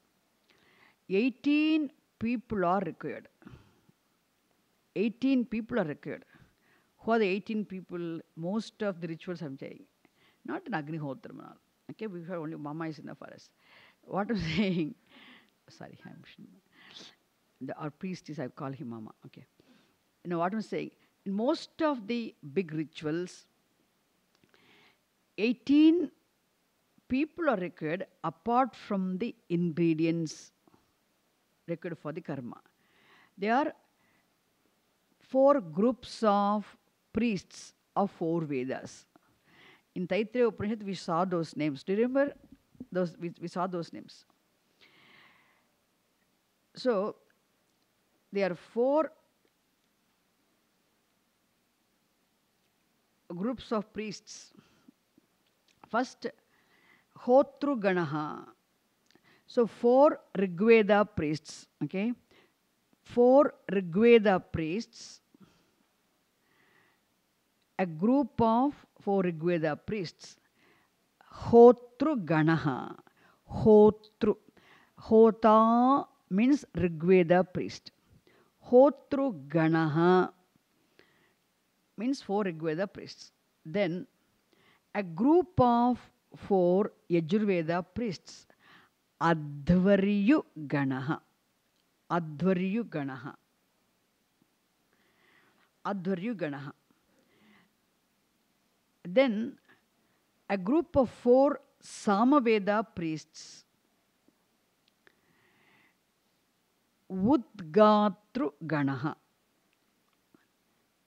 Speaker 1: 18 people are required. 18 people are required. Who are the 18 people? Most of the rituals I'm saying. Not an Agnihotra and Okay, we have only Mama is enough for us. What I'm [LAUGHS] saying, sorry, I'm the, our is I call him Mama. Okay. Now what I'm saying? In most of the big rituals, 18 people are required apart from the ingredients required for the karma. There are four groups of priests of four Vedas. In Taittiriya Upanishad, we saw those names. Do you remember? Those, we, we saw those names. So, there are four groups of priests. First, hotru ganaha, So four Rigveda priests, okay? Four Rigveda priests. A group of four Rigveda priests. hotru ganaha. Hotru. Hota means Rigveda priest. Hotruganaha means four Yajurveda priests. Then a group of four Yajurveda priests, Advaryu Ganaha. Advaryu Ganaha. Advaryu Ganaha. Then a group of four Samaveda priests, Udgatru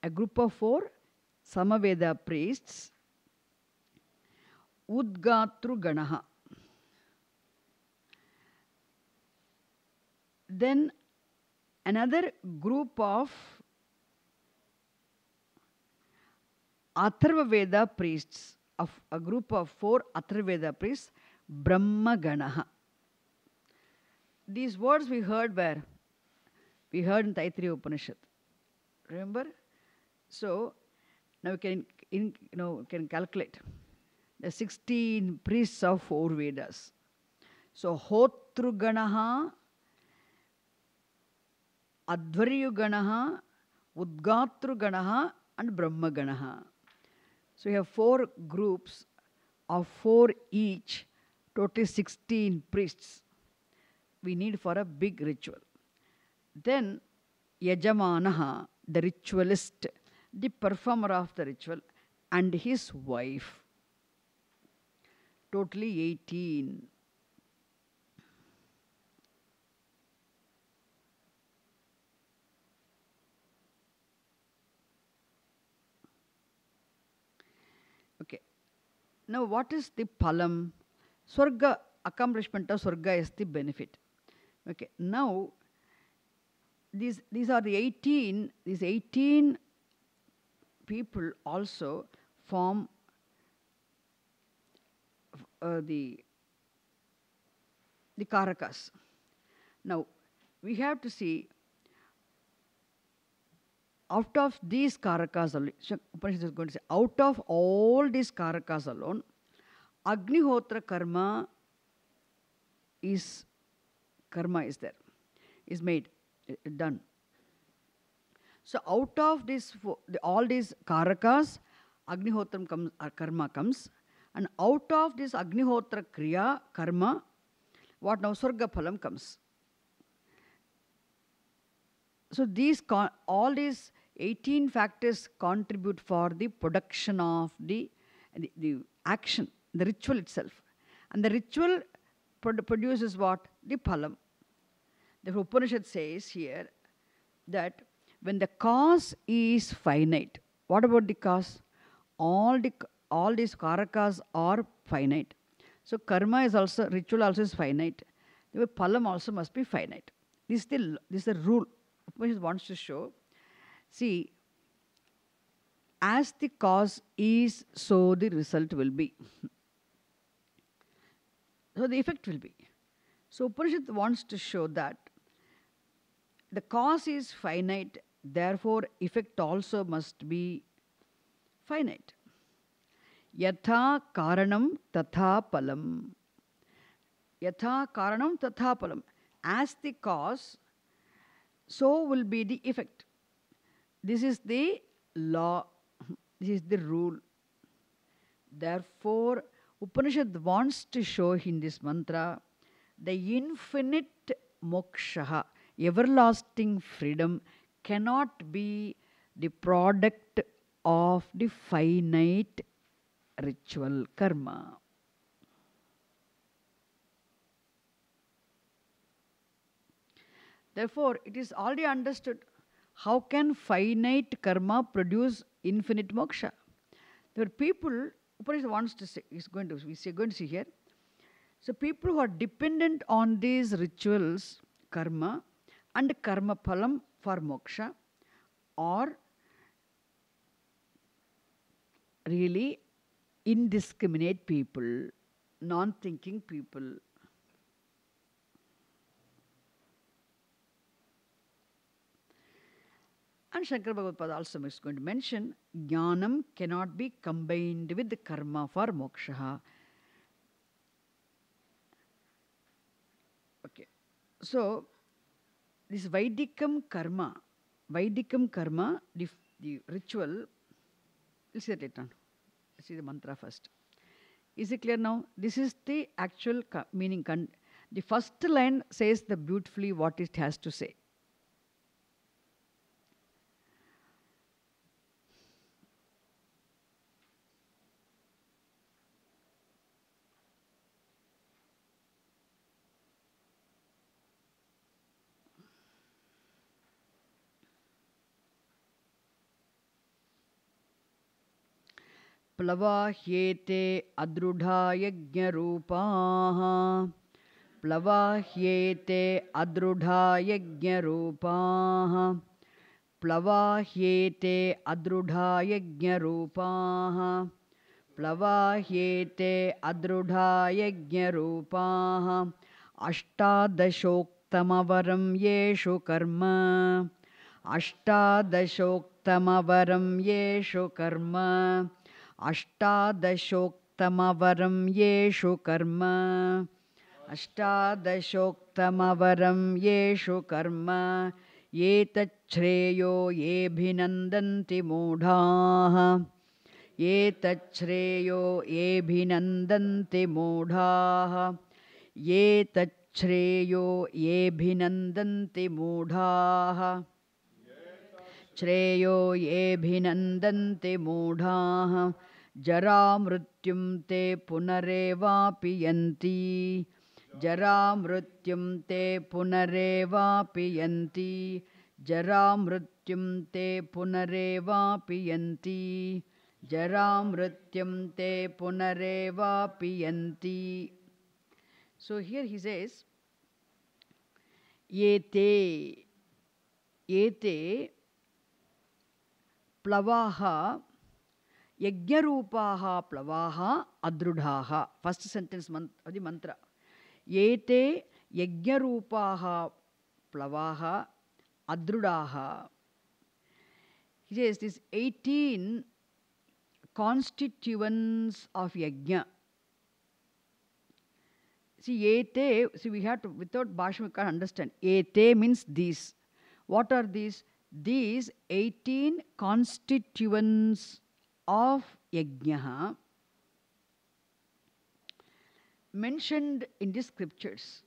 Speaker 1: A group of four Samaveda priests. Udgatru Then another group of Atharvaveda priests, a group of four Atharvaveda priests, Brahma Brahmaganaha these words we heard were, We heard in Taitri Upanishad. Remember? So now we can, in, you know, can calculate the 16 priests of four Vedas. So Hotruganaha, Advaryuganaha, Udgatruganaha, and Ganaha. So we have four groups of four each, total 16 priests we need for a big ritual. Then Yajamanaha, the ritualist, the performer of the ritual, and his wife. Totally 18. Okay. Now, what is the palam? Swarga, accomplishment of Swarga is the benefit. Okay, now these, these are the 18, these 18 people also form uh, the, the Karakas. Now, we have to see out of these Karakas alone, is going to say, out of all these Karakas alone, Agnihotra karma is karma is there, is made, done. So out of this, all these karakas, Agnihotram comes, uh, karma comes. And out of this Agnihotra kriya, karma, what now Surga phalam comes. So these, all these 18 factors contribute for the production of the, the, the action, the ritual itself. And the ritual produces what? The phalam. The Upanishad says here that when the cause is finite, what about the cause? All, the, all these karakas are finite. So karma is also, ritual also is finite. The phalam also must be finite. This is the, this is the rule Upanishad wants to show. See, as the cause is, so the result will be. So the effect will be. So Upanishad wants to show that the cause is finite, therefore effect also must be finite. Yatha karanam tatha palam. Yatha karanam tatha palam. As the cause, so will be the effect. This is the law. This is the rule. Therefore, Upanishad wants to show in this mantra the infinite moksha, everlasting freedom, cannot be the product of the finite ritual karma. Therefore, it is already understood how can finite karma produce infinite moksha? There are people Upanishad wants to say, is going to, we say, going to see here. So people who are dependent on these rituals, karma, and karma phalam for moksha, are really indiscriminate people, non-thinking people, And Shankara Bhagavad also is going to mention jnanam cannot be combined with the karma for moksha. Okay. So, this Vaidikam karma, Vaidikam karma, the, the ritual, we'll see that later on. Let's see the mantra first. Is it clear now? This is the actual meaning. the first line says the beautifully what it has to say. प्लवाह्येते ह्येते अदृढा यज्ञरूपाः प्लवाह्येते ह्येते यज्ञरूपाः प्लवा ह्येते अदृढायज्ञरूपाः प्लवाह्येते ह्येते अदृढायज्ञरूपाः अष्टादशोक्तमवरं येषु कर्म अष्टादशोक्तमवरं येषु कर्म अष्टादशोक्तमवरं येषु कर्म अष्टादशोक्तमवरं येषु कर्म एतच्छ्रेयो येऽभिनन्दन्ति मूढाः एतच्छ्रेयो येऽभिनन्दन्ति मूढाः एतच्छ्रेयो येभिनन्दन्ति मूढाः श्रेयो येऽभिनन्दन्ति मूढाः जरामृत्युं ते पुनरेवापि यन्ति जरामृत्युं ते पुनरेवापि यन्ति जरामृत्युं ते पुनरेवापि यन्ति जरामृत्युं ते पुनरेवापि यन्ति सो हियर् हि सेस् एते एते प्लवाः यज्ञरूपाः प्लवाः अदृढाः फस्ट् सेण्टेन्स् मन्त् अदि मन्त्र एते यज्ञरूपाः प्लवाः अदृढाः It is this 18 constituents of yajna. See, ete, see, we have to, without Bhashma, we can't understand. Ete means these. What are these? These 18 constituents of Yajnaha mentioned in the scriptures.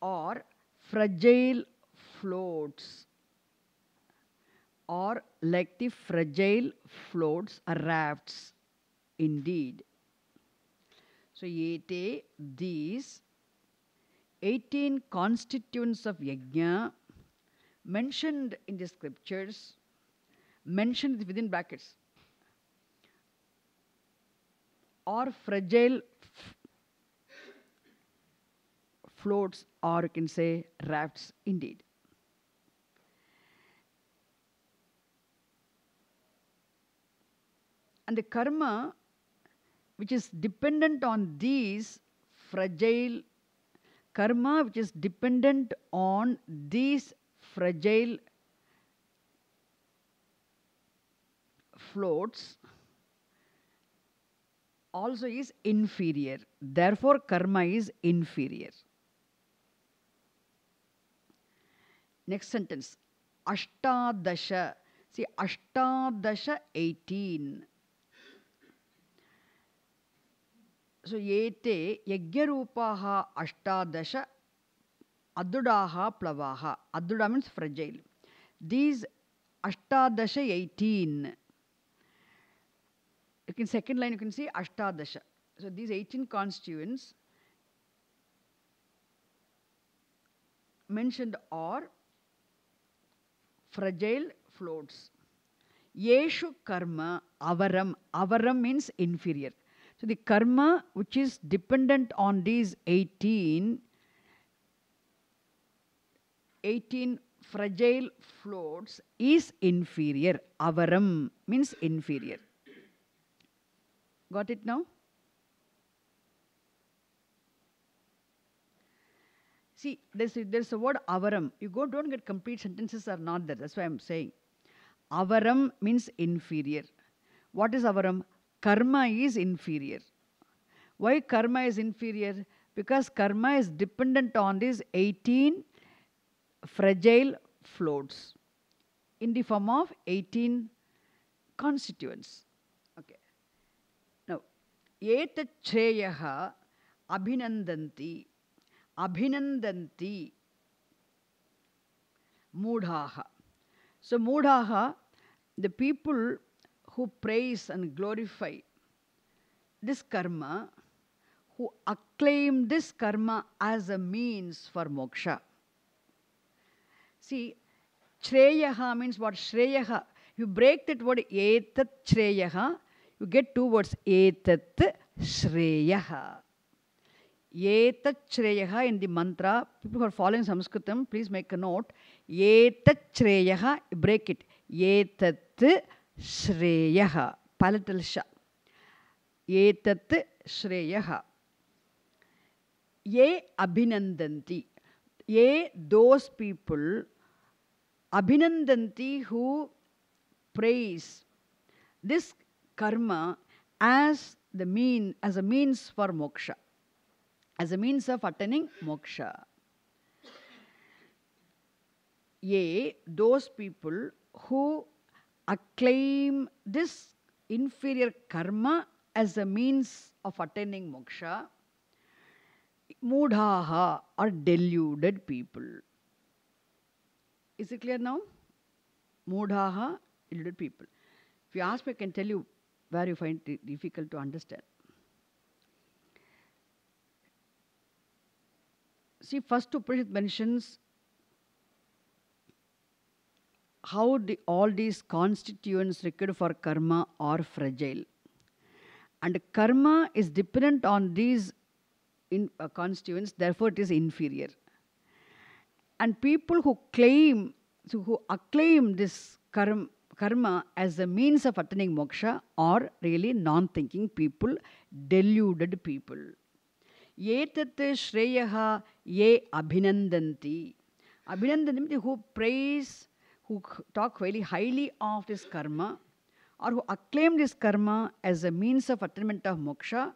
Speaker 1: Or fragile floats, or like the fragile floats or rafts, indeed. So, yete, eh, these 18 constituents of yajna mentioned in the scriptures, mentioned within brackets, are fragile floats or you can say rafts indeed. And the karma, which is dependent on these fragile karma which is dependent on these fragile floats also is inferior. Therefore, karma is inferior. Next sentence. Ashtadasha. See, Ashtadasha 18. सो एते यज्ञरूपाः अष्टादश अदृढाः प्लवाः अदृढ means fragile these अष्टादश eighteen you can second line you can see ashtadasha so these 18 constituents mentioned are fragile floats yeshu karma avaram avaram means inferior So the karma which is dependent on these 18, 18 fragile floats is inferior. Avaram means inferior. Got it now? See, there's, there's a word avaram. You go, don't get complete sentences are not there. That's why I'm saying. Avaram means inferior. What is avaram? karma is inferior. Why karma is inferior? Because karma is dependent on these 18 fragile floats in the form of 18 constituents. Okay. Now, chayaha abhinandanti abhinandanti mudhaha. So, mudhaha, the people who praise and glorify this karma, who acclaim this karma as a means for moksha. See, Shreyaha means what? Shreyaha. You break that word etat Shreyaha, you get two words etat Shreyaha. Etat Shreyaha in the mantra, people who are following Sanskritam, please make a note. Etat Shreyaha, break it. Etat श्रेयः पालिटल् श एतत् श्रेयः ये अभिनन्दन्ति ये those people अभिनन्दन्ति who praise this karma as the mean as a means for moksha as a means of attaining moksha ye those people who acclaim this inferior karma as a means of attaining moksha, mudhaha are deluded people. Is it clear now? Mudhaha, deluded people. If you ask me, I can tell you where you find it difficult to understand. See, first Upanishad mentions how the, all these constituents required for karma are fragile. And karma is dependent on these in, uh, constituents, therefore it is inferior. And people who claim, so who acclaim this karma, karma as a means of attaining moksha are really non-thinking people, deluded people. Etat shreyaha ye abhinandanti. Abhinandanti who praise who talk very highly of this karma or who acclaim this karma as a means of attainment of moksha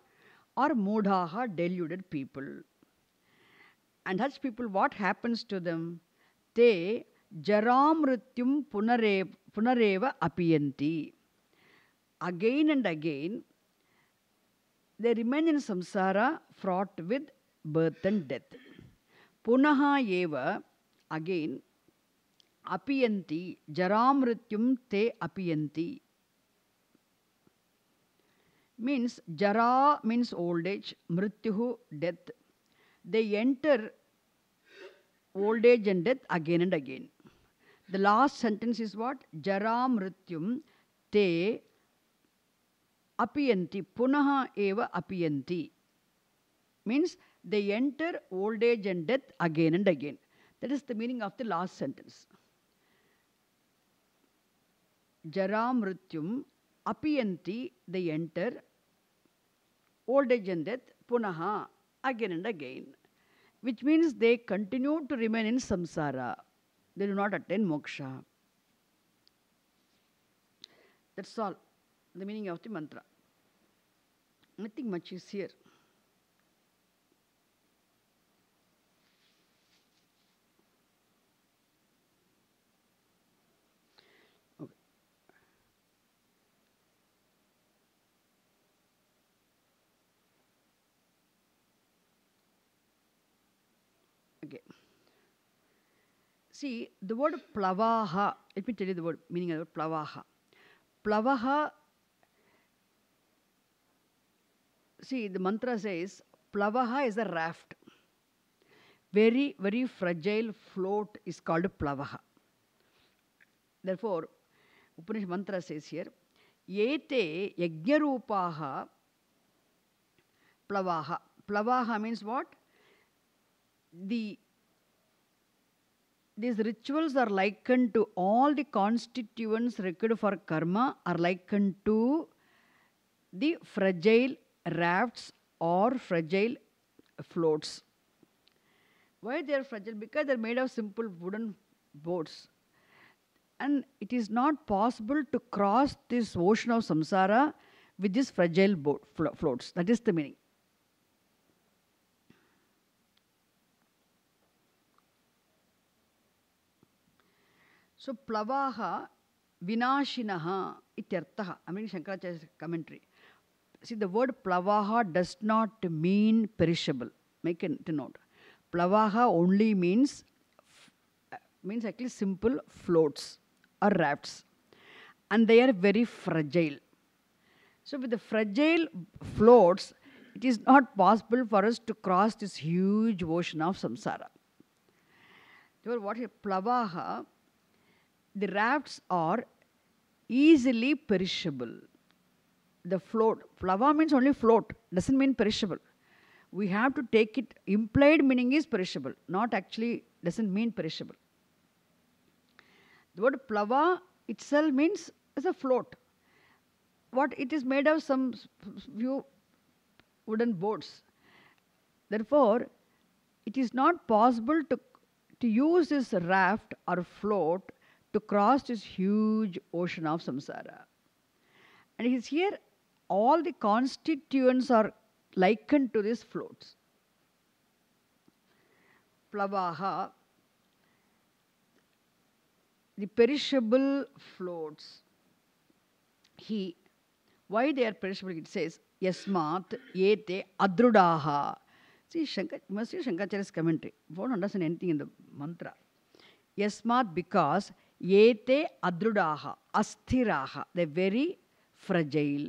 Speaker 1: are modaha, deluded people. And such people, what happens to them? They jaramrityum punareva, punareva apiyanti. Again and again, they remain in samsara fraught with birth and death. Punaha eva, again, அபியந்தி ஜராமிருத்யும் தே அபியந்தி means jara means old age mrityu death they enter old age and death again and again the last sentence is what jara mrityum te apiyanti punaha eva apiyanti means they enter old age and death again and again that is the meaning of the last sentence ஜராமிருத்யும் அப்பியந்தி the enter old age and death punaha again and again which means they continue to remain in samsara they do not attain moksha that's all the meaning of the mantra nothing much is here Okay. See, the word plavaha, let me tell you the word meaning of the word plavaha. Plavaha, see, the mantra says plavaha is a raft. Very, very fragile float is called plavaha. Therefore, Upanishad mantra says here, Yete yajnarupaha plavaha. Plavaha means what? the these rituals are likened to all the constituents required for karma are likened to the fragile rafts or fragile floats. Why they are fragile? Because they are made of simple wooden boats. And it is not possible to cross this ocean of samsara with these fragile boat, flo floats. That is the meaning. So plavaha vinashinaha ityarthaha. i mean reading Shankaracharya's commentary. See, the word plavaha does not mean perishable. Make a note. Plavaha only means uh, means actually simple floats or rafts, and they are very fragile. So with the fragile floats, it is not possible for us to cross this huge ocean of samsara. Therefore, what is plavaha? the rafts are easily perishable. The float, flava means only float, doesn't mean perishable. We have to take it, implied meaning is perishable, not actually doesn't mean perishable. The word plava itself means is a float. What it is made of some few wooden boards. Therefore, it is not possible to, to use this raft or float to cross this huge ocean of samsara. And he's here all the constituents are likened to these floats. Plavaha, the perishable floats. He, why they are perishable? It says, Yasmat yete adrudaha. See, Shankar, must see Shankaracharya's commentary. Won't understand anything in the mantra. Yasmat because ஏத்தே அத்ருடாக அஸ்திராக the very fragile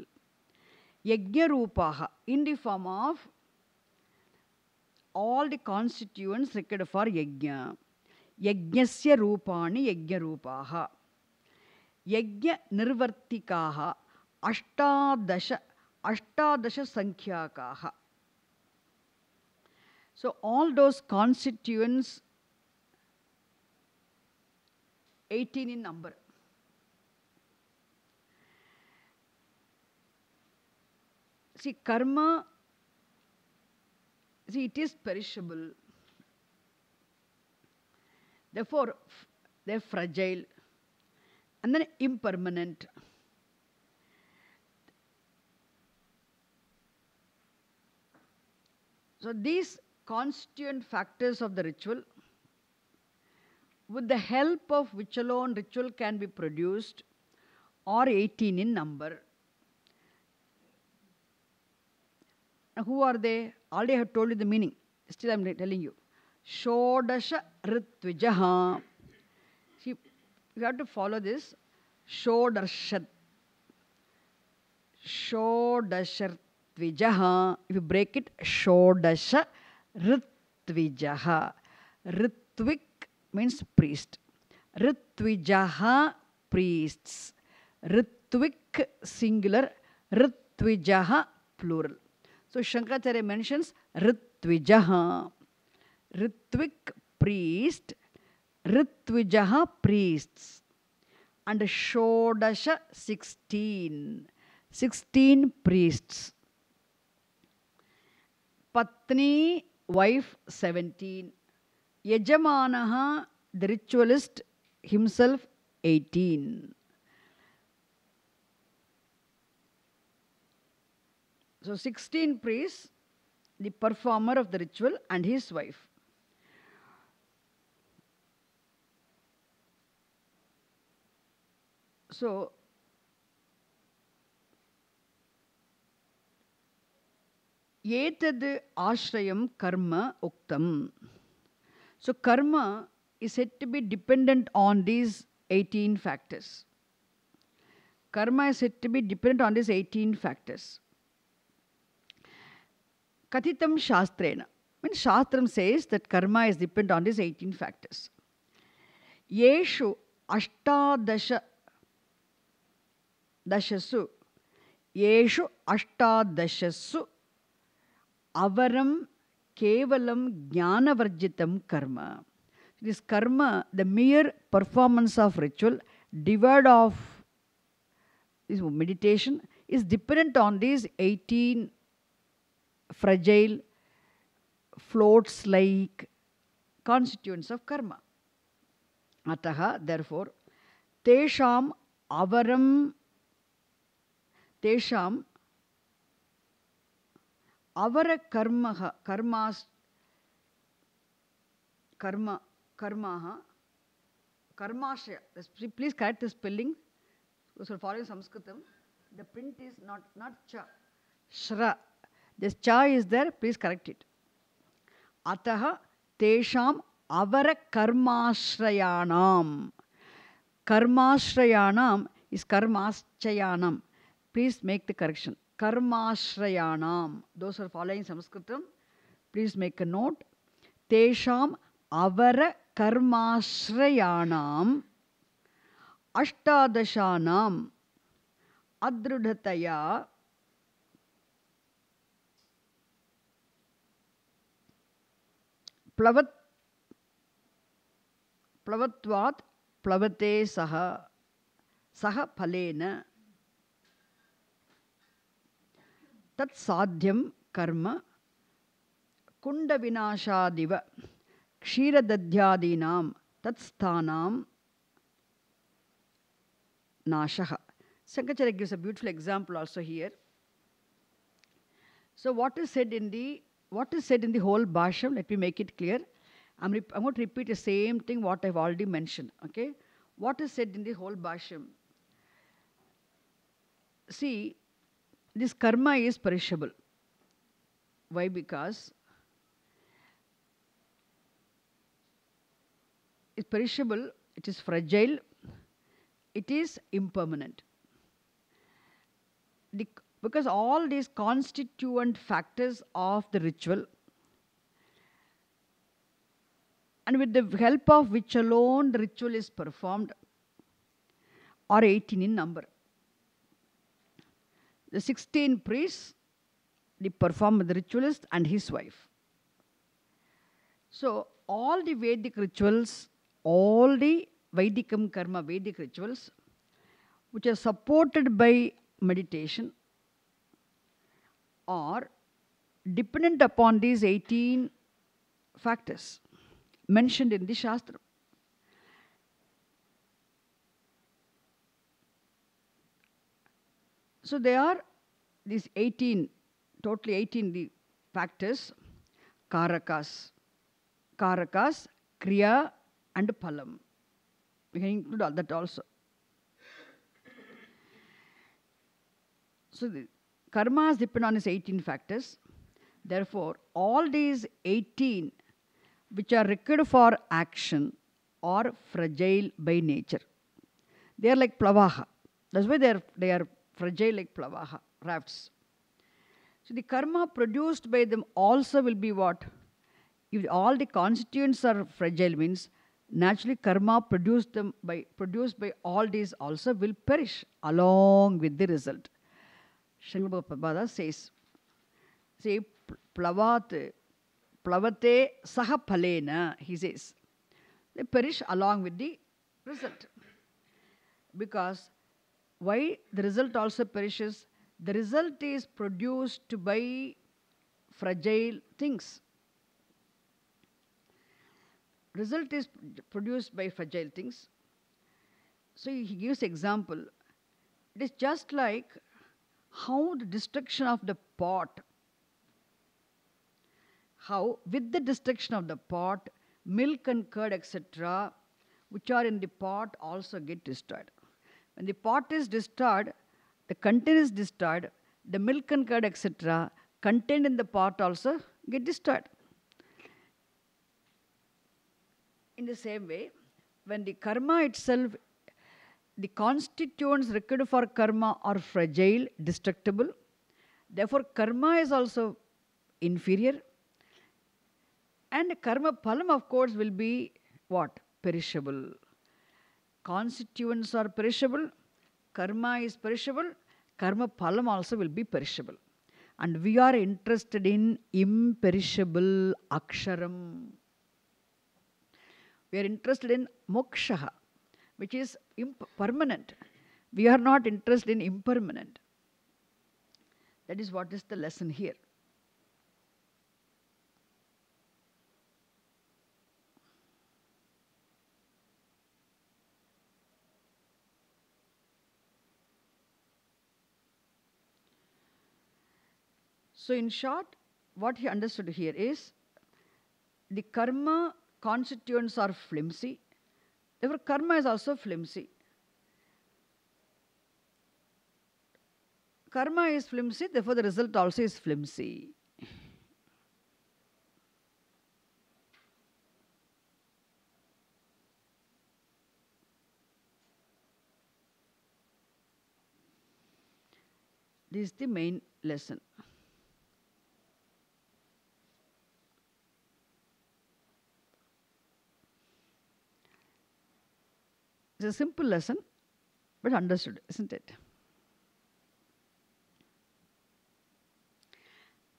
Speaker 1: யஜ்ஞரூபாக in the form of all the constituents required for யஜ்ய யஜ்ஞஸ்ய ரூபாணி யஜ்ஞரூபாக யஜ்ய நிர்வர்த்திக்காக அஷ்டாதச அஷ்டாதச சங்கியாக்காக so all those constituents 18 in number. See, karma, see, it is perishable. Therefore, they're fragile and then impermanent. So, these constituent factors of the ritual with the help of which alone ritual can be produced, or 18 in number. Now, who are they? Already I have told you the meaning. Still, I am telling you. Shodasha Ritvijaha. See, you have to follow this. Shodasha Ritvijaha. If you break it, Shodasha Ritvijaha. Ritvik means priest. Ritvijaha priests. Ritvik singular, Ritvijaha plural. So Shankaracharya mentions Ritvijaha. Ritvik priest, Ritvijaha priests. And Shodasha 16. 16 priests. Patni wife 17. యజమానహ the ritualist himself eighteen So 16 priests, the performer of the ritual and his wife. So एतद् आश्रयं कर्म उक्तम् So karma is said to be dependent on these 18 factors. Karma is said to be dependent on these 18 factors. Kathitam Shastrena. Means Shastram says that karma is dependent on these 18 factors. Yeshu Ashtadasha Dashasu. Yeshu Ashtadashasu Avaram केवलं ज्ञानवर्जितं कर्म this karma, the mere performance of ritual, devoid of this meditation, is dependent on these 18 fragile floats like constituents of karma. Ataha, therefore, tesham avaram, tesham அவர கர்மக கர்மாஸ் கர்ம கர்மாக கர்மாஷய please correct the spelling follow Samskritam the print is not not ச ஷ்ர this ச is there please correct it அத்த தேஷாம் அவர கர்மாஸ்ரயானாம் கர்மாஸ்ரயானாம் இஸ் கர்மாச்சயானம் ப்ளீஸ் மேக் தி கரெக்ஷன் கர்மாஸ்ரயானாம் those are following Samskritam please make a note தேஷாம் அவர கர்மாஸ்ரயானாம் அஷ்டாதசானாம் அதிருடத்தையா ப்ளவத் ப்ளவத்வாத் ப்ளவத்தே சக சக பலேன तत् साध्यं कर्म कुण्डविनाशादिव क्षीरदध्यादीनां तत्स्थानां nashah. Sankacharya gives a beautiful example also here. So what is said in the what is said in the whole Bhasham, let me make it clear. I'm, I'm going to repeat the same thing what I've already mentioned. Okay, what is said in the whole Bhasham? See, this karma is perishable. Why? Because it's perishable, it is fragile, it is impermanent. The, because all these constituent factors of the ritual, and with the help of which alone the ritual is performed, are 18 in number. The 16 priests, they perform the ritualist and his wife. So all the Vedic rituals, all the Vaidikam karma, Vedic rituals, which are supported by meditation, are dependent upon these 18 factors mentioned in the Shastra. So there are these 18, totally 18 the factors, karakas, karakas, kriya and palam. We can include all that also. So the karma is dependent on these 18 factors. Therefore, all these 18 which are required for action are fragile by nature. They are like plavaha. That's why they are, they are fragile like plavaha, rafts. So the karma produced by them also will be what? If all the constituents are fragile means naturally karma produced them by produced by all these also will perish along with the result. Shankarabha Prabhupada says, say plavate, plavate saha he says. They perish along with the result. Because why the result also perishes? The result is produced by fragile things. Result is produced by fragile things. So he gives example. It is just like how the destruction of the pot, how with the destruction of the pot, milk and curd, etc., which are in the pot also get destroyed. When the pot is disturbed, the container is disturbed, the milk and curd, etc., contained in the pot also get disturbed. In the same way, when the karma itself, the constituents required for karma are fragile, destructible. Therefore, karma is also inferior. And karma palam, of course, will be what? Perishable constituents are perishable, karma is perishable, karma phalam also will be perishable. And we are interested in imperishable aksharam. We are interested in moksha, which is permanent. We are not interested in impermanent. That is what is the lesson here. So, in short, what he understood here is the karma constituents are flimsy, therefore, karma is also flimsy. Karma is flimsy, therefore, the result also is flimsy. This is the main lesson. It's a simple lesson, but understood, isn't it?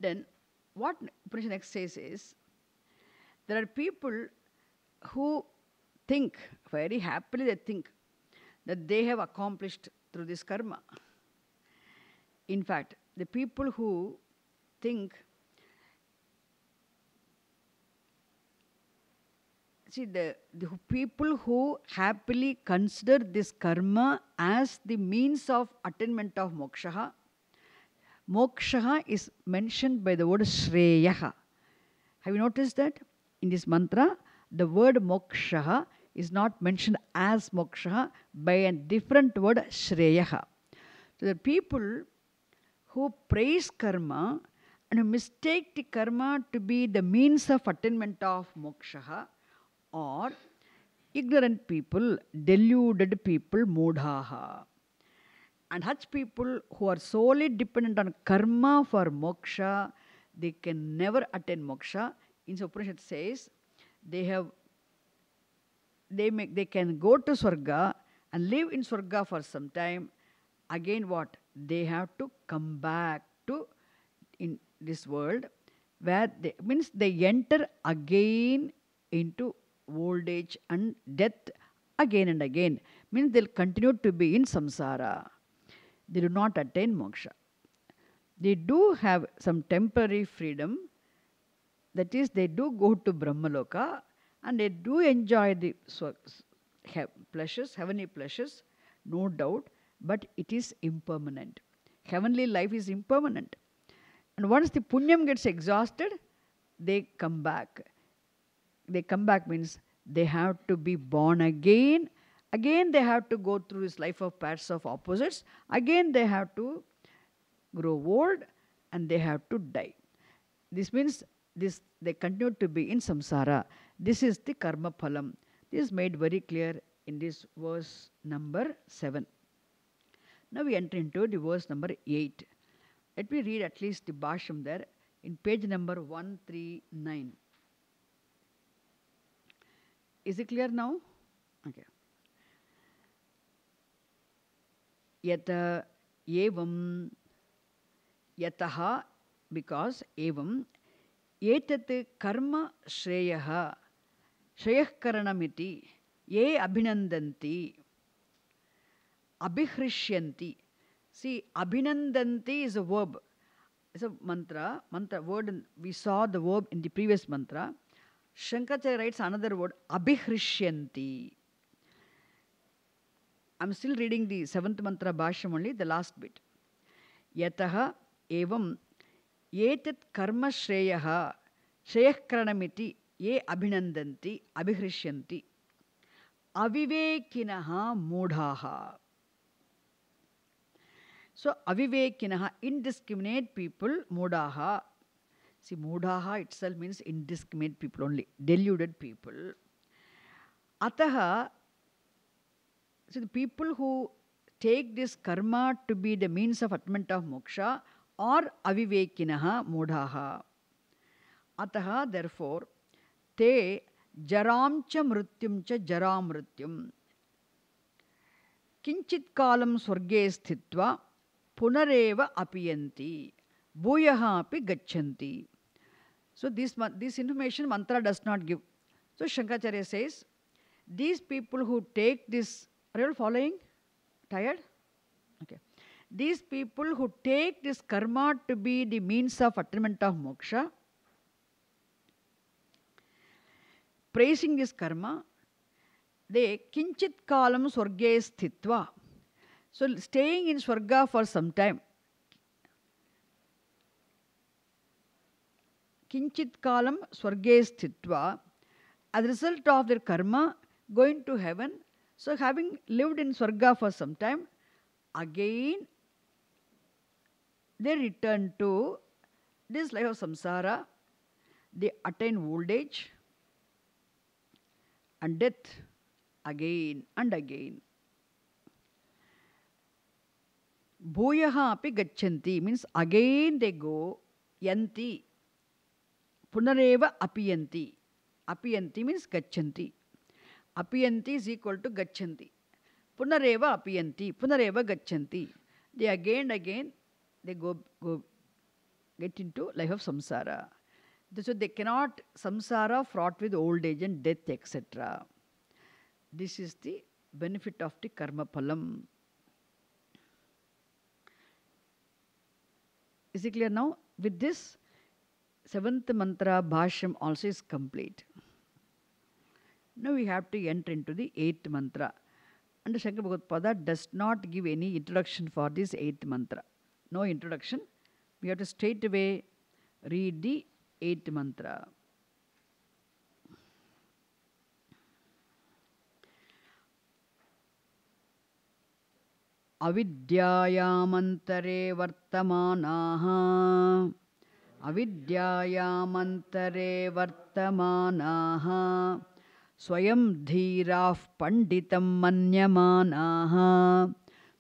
Speaker 1: Then, what Upanishad next says is there are people who think, very happily they think, that they have accomplished through this karma. In fact, the people who think see the, the people who happily consider this karma as the means of attainment of moksha moksha is mentioned by the word shreyaha have you noticed that in this mantra the word moksha is not mentioned as moksha by a different word shreyaha so the people who praise karma and mistake the karma to be the means of attainment of moksha or ignorant people, deluded people, mudhaha. And such people who are solely dependent on karma for moksha, they can never attain moksha. In the Upanishad says, they have they make they can go to Swarga and live in Swarga for some time. Again, what? They have to come back to in this world where they means they enter again into old age and death again and again means they'll continue to be in samsara. They do not attain moksha. They do have some temporary freedom. That is, they do go to Brahmaloka and they do enjoy the so, pleasures, heavenly pleasures, no doubt, but it is impermanent. Heavenly life is impermanent. And once the punyam gets exhausted, they come back they come back means they have to be born again. Again, they have to go through this life of pairs of opposites. Again, they have to grow old and they have to die. This means this they continue to be in samsara. This is the karma phalam. This is made very clear in this verse number 7. Now we enter into the verse number 8. Let me read at least the basham there in page number 139. Is it clear now? Okay. Yata evam yataha because evam etat karma shreyaha shreyakaranamiti ye abhinandanti abhihrishyanti see abhinandanti is a verb it's a mantra mantra word we saw the verb in the previous mantra Shankaracharya writes another word, abhihrishyanti. I'm still reading the seventh mantra bhashyam only, the last bit. Yataha evam etat karma shreyaha shreyakranamiti ये अभिनंदन्ति अभिहृष्यन्ति अविवेकिनः मूढाः सो अविवेकिनः indiscriminate people mudaha. See, Mudaha itself means indiscriminate people only, deluded people. Ataha, so the people who take this karma to be the means of attainment of moksha are avivekinaha mudaha. Ataha, therefore, te jaramcha mrityumcha jaramrityum. Kinchit kalam swarge sthitva punareva apiyanti. स्थित्वा api अपियन्ति So this, this information mantra does not give. So Shankaracharya says, these people who take this, are you following? Tired? Okay. These people who take this karma to be the means of attainment of moksha, praising this karma, they kinchit kalam swargye sthitva. So staying in swarga for some time, किंचित कालम स्वर्गे स्थित as result of their karma going to heaven so having lived in swarga for some time again they return to this life of samsara they attain old age and death again and again भूय अभी गच्छी means again they go यी పునరేవ అపియంతి అపియంతి means గచ్చంతి అపియంతి is equal to గచ్చంతి పునరేవ అపియంతి పునరేవ గచ్చంతి the again again they go go get in to life of samsara so they cannot సంసార ఫ్రాట్ with old age and death etcetera this is the benefit of the కర్మఫలం is it clear now with this seventh mantra, Bhashyam, also is complete. Now we have to enter into the eighth mantra. And Shankar Bhagavad does not give any introduction for this eighth mantra. No introduction. We have to straight away read the eighth mantra. अविद्यायामन्तरे वर्तमानाः अविद्यायामन्तरे वर्तमानाः स्वयं धीराः पण्डितं मन्यमानाः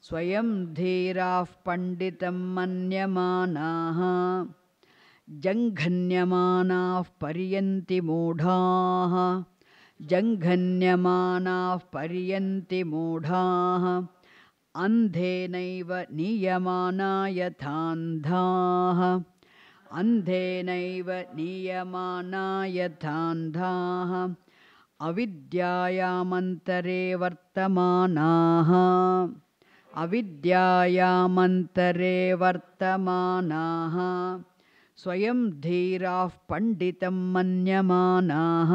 Speaker 1: स्वयं धीराः पण्डितं मन्यमानाः जङ्घन्यमानाः मूढाः जङ्घन्यमानाः मूढाः अन्धेनैव नीयमाना यथान्धाः अन्धेनैव नीयमाना यथान्धाः अविद्यायामन्तरे वर्तमानाः अविद्यायामन्तरे वर्तमानाः स्वयं धीराः पण्डितं मन्यमानाः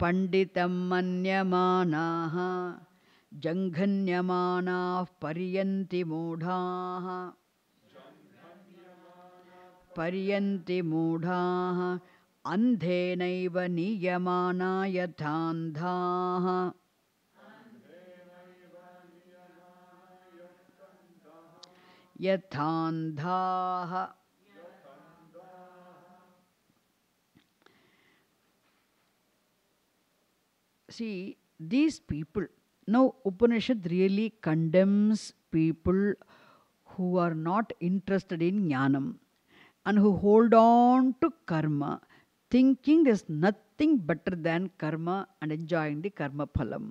Speaker 1: पण्डितं मन्यमानाः जङ्घन्यमानाः पर्यन्ति मूढाः पर्यन्ति मूढाः अन्धेनैव people now Upanishad really condemns people who are not interested in ज्ञानं and who hold on to karma, thinking there's nothing better than karma and enjoying the karma phalam.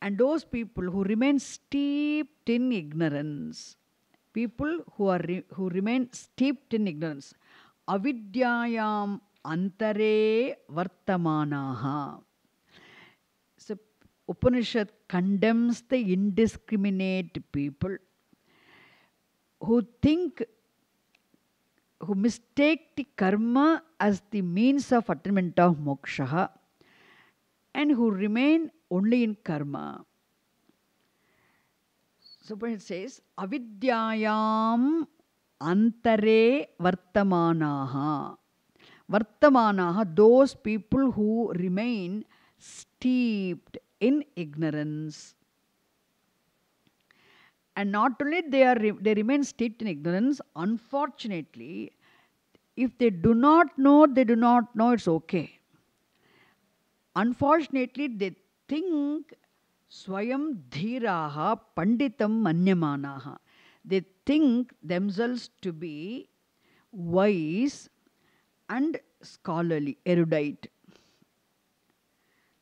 Speaker 1: And those people who remain steeped in ignorance, people who, are re- who remain steeped in ignorance, avidyayam antare vartamanaha. So Upanishad condemns the indiscriminate people who think who mistake the karma as the means of attainment of moksha and who remain only in karma. So, it says, avidyayam antare vartamanaha. Vartamanaha, those people who remain steeped in ignorance. And not only they, are, they remain steeped in ignorance, unfortunately, if they do not know, they do not know, it's okay. Unfortunately, they think swayam dhiraha panditam manyamanaha. They think themselves to be wise and scholarly, erudite.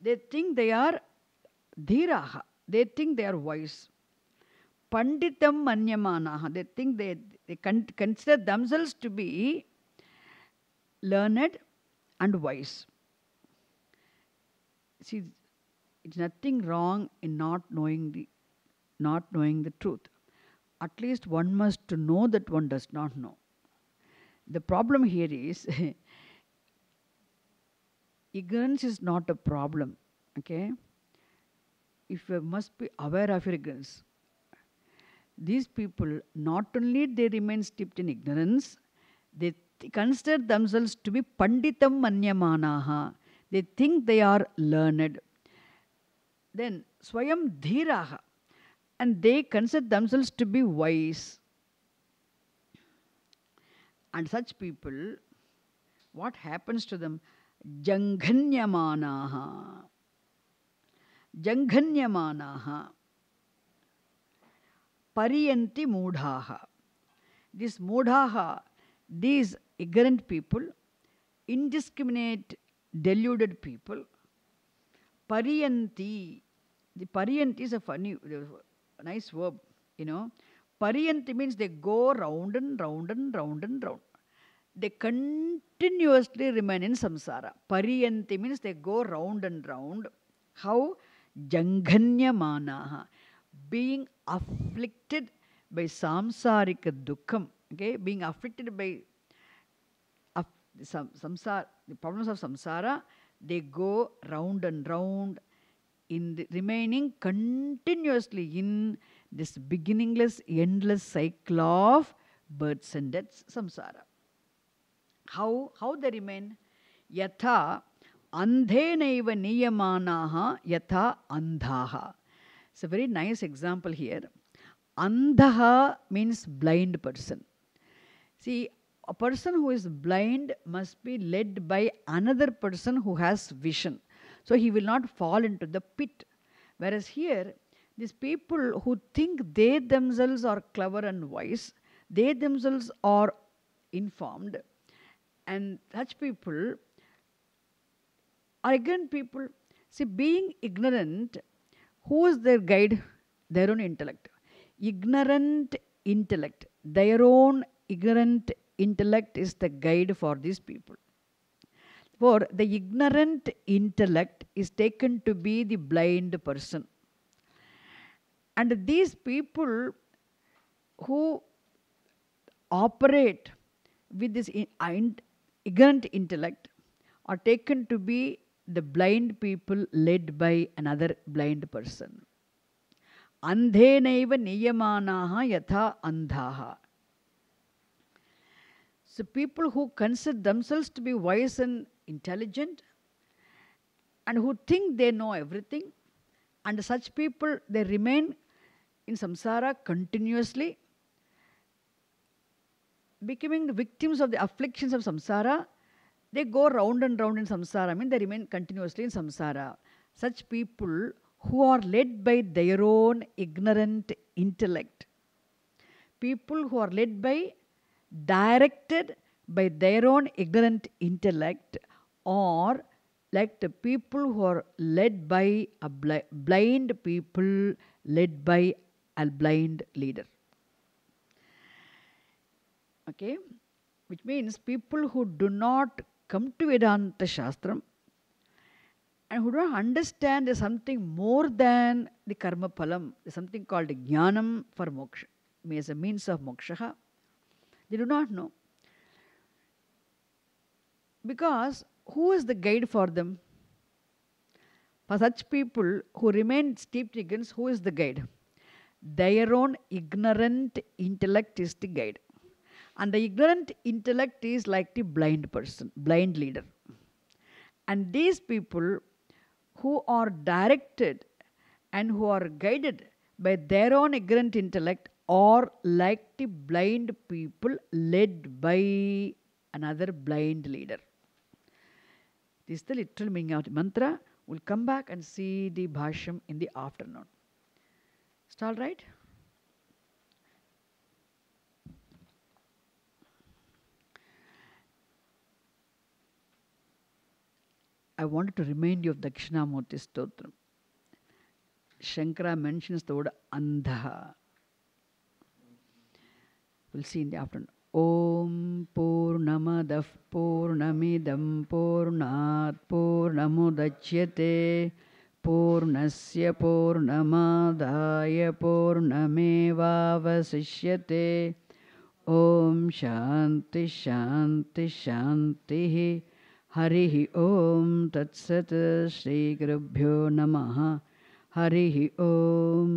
Speaker 1: They think they are dhiraha. They think they are wise. Panditam Manyamanaha. They think they, they consider themselves to be learned and wise. See, it's nothing wrong in not knowing the, not knowing the truth. At least one must to know that one does not know. The problem here is [LAUGHS] ignorance is not a problem. Okay, if you must be aware of your ignorance, these people not only they remain steeped in ignorance, they consider themselves to be panditam manyamanaha. They think they are learned. Then swayam dhiraha, and they consider themselves to be wise. And such people, what happens to them? Janghanyamanaha. Janghanyamanaha. Pariyanti Mudhaha. This Mudhaha, these ignorant people, indiscriminate, deluded people, Pariyanti, the Pariyanti is a funny, a nice verb, you know. Pariyanti means they go round and round and round and round. They continuously remain in samsara. Pariyanti means they go round and round. How? Janghanyamanaha. Being afflicted by samsarika dukkham, okay, being afflicted by af sam samsara, the problems of samsara, they go round and round in the remaining continuously in this beginningless, endless cycle of births and deaths, samsara. How, how they remain? Yatha andhenaiva niyamanaha yatha andaha. It's a very nice example here. Andha means blind person. See, a person who is blind must be led by another person who has vision. So he will not fall into the pit. Whereas here, these people who think they themselves are clever and wise, they themselves are informed, and such people are ignorant people. See, being ignorant who is their guide? Their own intellect. Ignorant intellect. Their own ignorant intellect is the guide for these people. For the ignorant intellect is taken to be the blind person. And these people who operate with this ignorant intellect are taken to be the blind people led by another blind person. Andhenaiva niyamanaha yatha andhaha. So people who consider themselves to be wise and intelligent and who think they know everything, and such people, they remain in samsara continuously, becoming the victims of the afflictions of samsara they go round and round in samsara, I mean they remain continuously in samsara. Such people who are led by their own ignorant intellect, people who are led by, directed by their own ignorant intellect, or like the people who are led by a bl- blind people led by a blind leader. Okay, which means people who do not come to Vedanta Shastram and who don't understand there's something more than the karma palam, there's something called jnanam for moksha, means a means of moksha. They do not know. Because who is the guide for them? For such people who remain steeped in ignorance, who is the guide? Their own ignorant intellect is the guide. And the ignorant intellect is like the blind person, blind leader. And these people who are directed and who are guided by their own ignorant intellect are like the blind people led by another blind leader. This is the literal meaning of the mantra. We'll come back and see the bhashyam in the afternoon. Is all right? I wanted to remind you of Dakshinamurti Stotra. Shankara mentions the word Andha. We'll see in the afternoon. Om Purnamada Purnamidam Purnat Purnamudachyate Purnasya Purnamadaya Purnameva Vasishyate Om Shanti Shanti Shanti Shanti हरि ॐ तत्सत् श्रीगुरुभ्यो नमः हरिः ॐ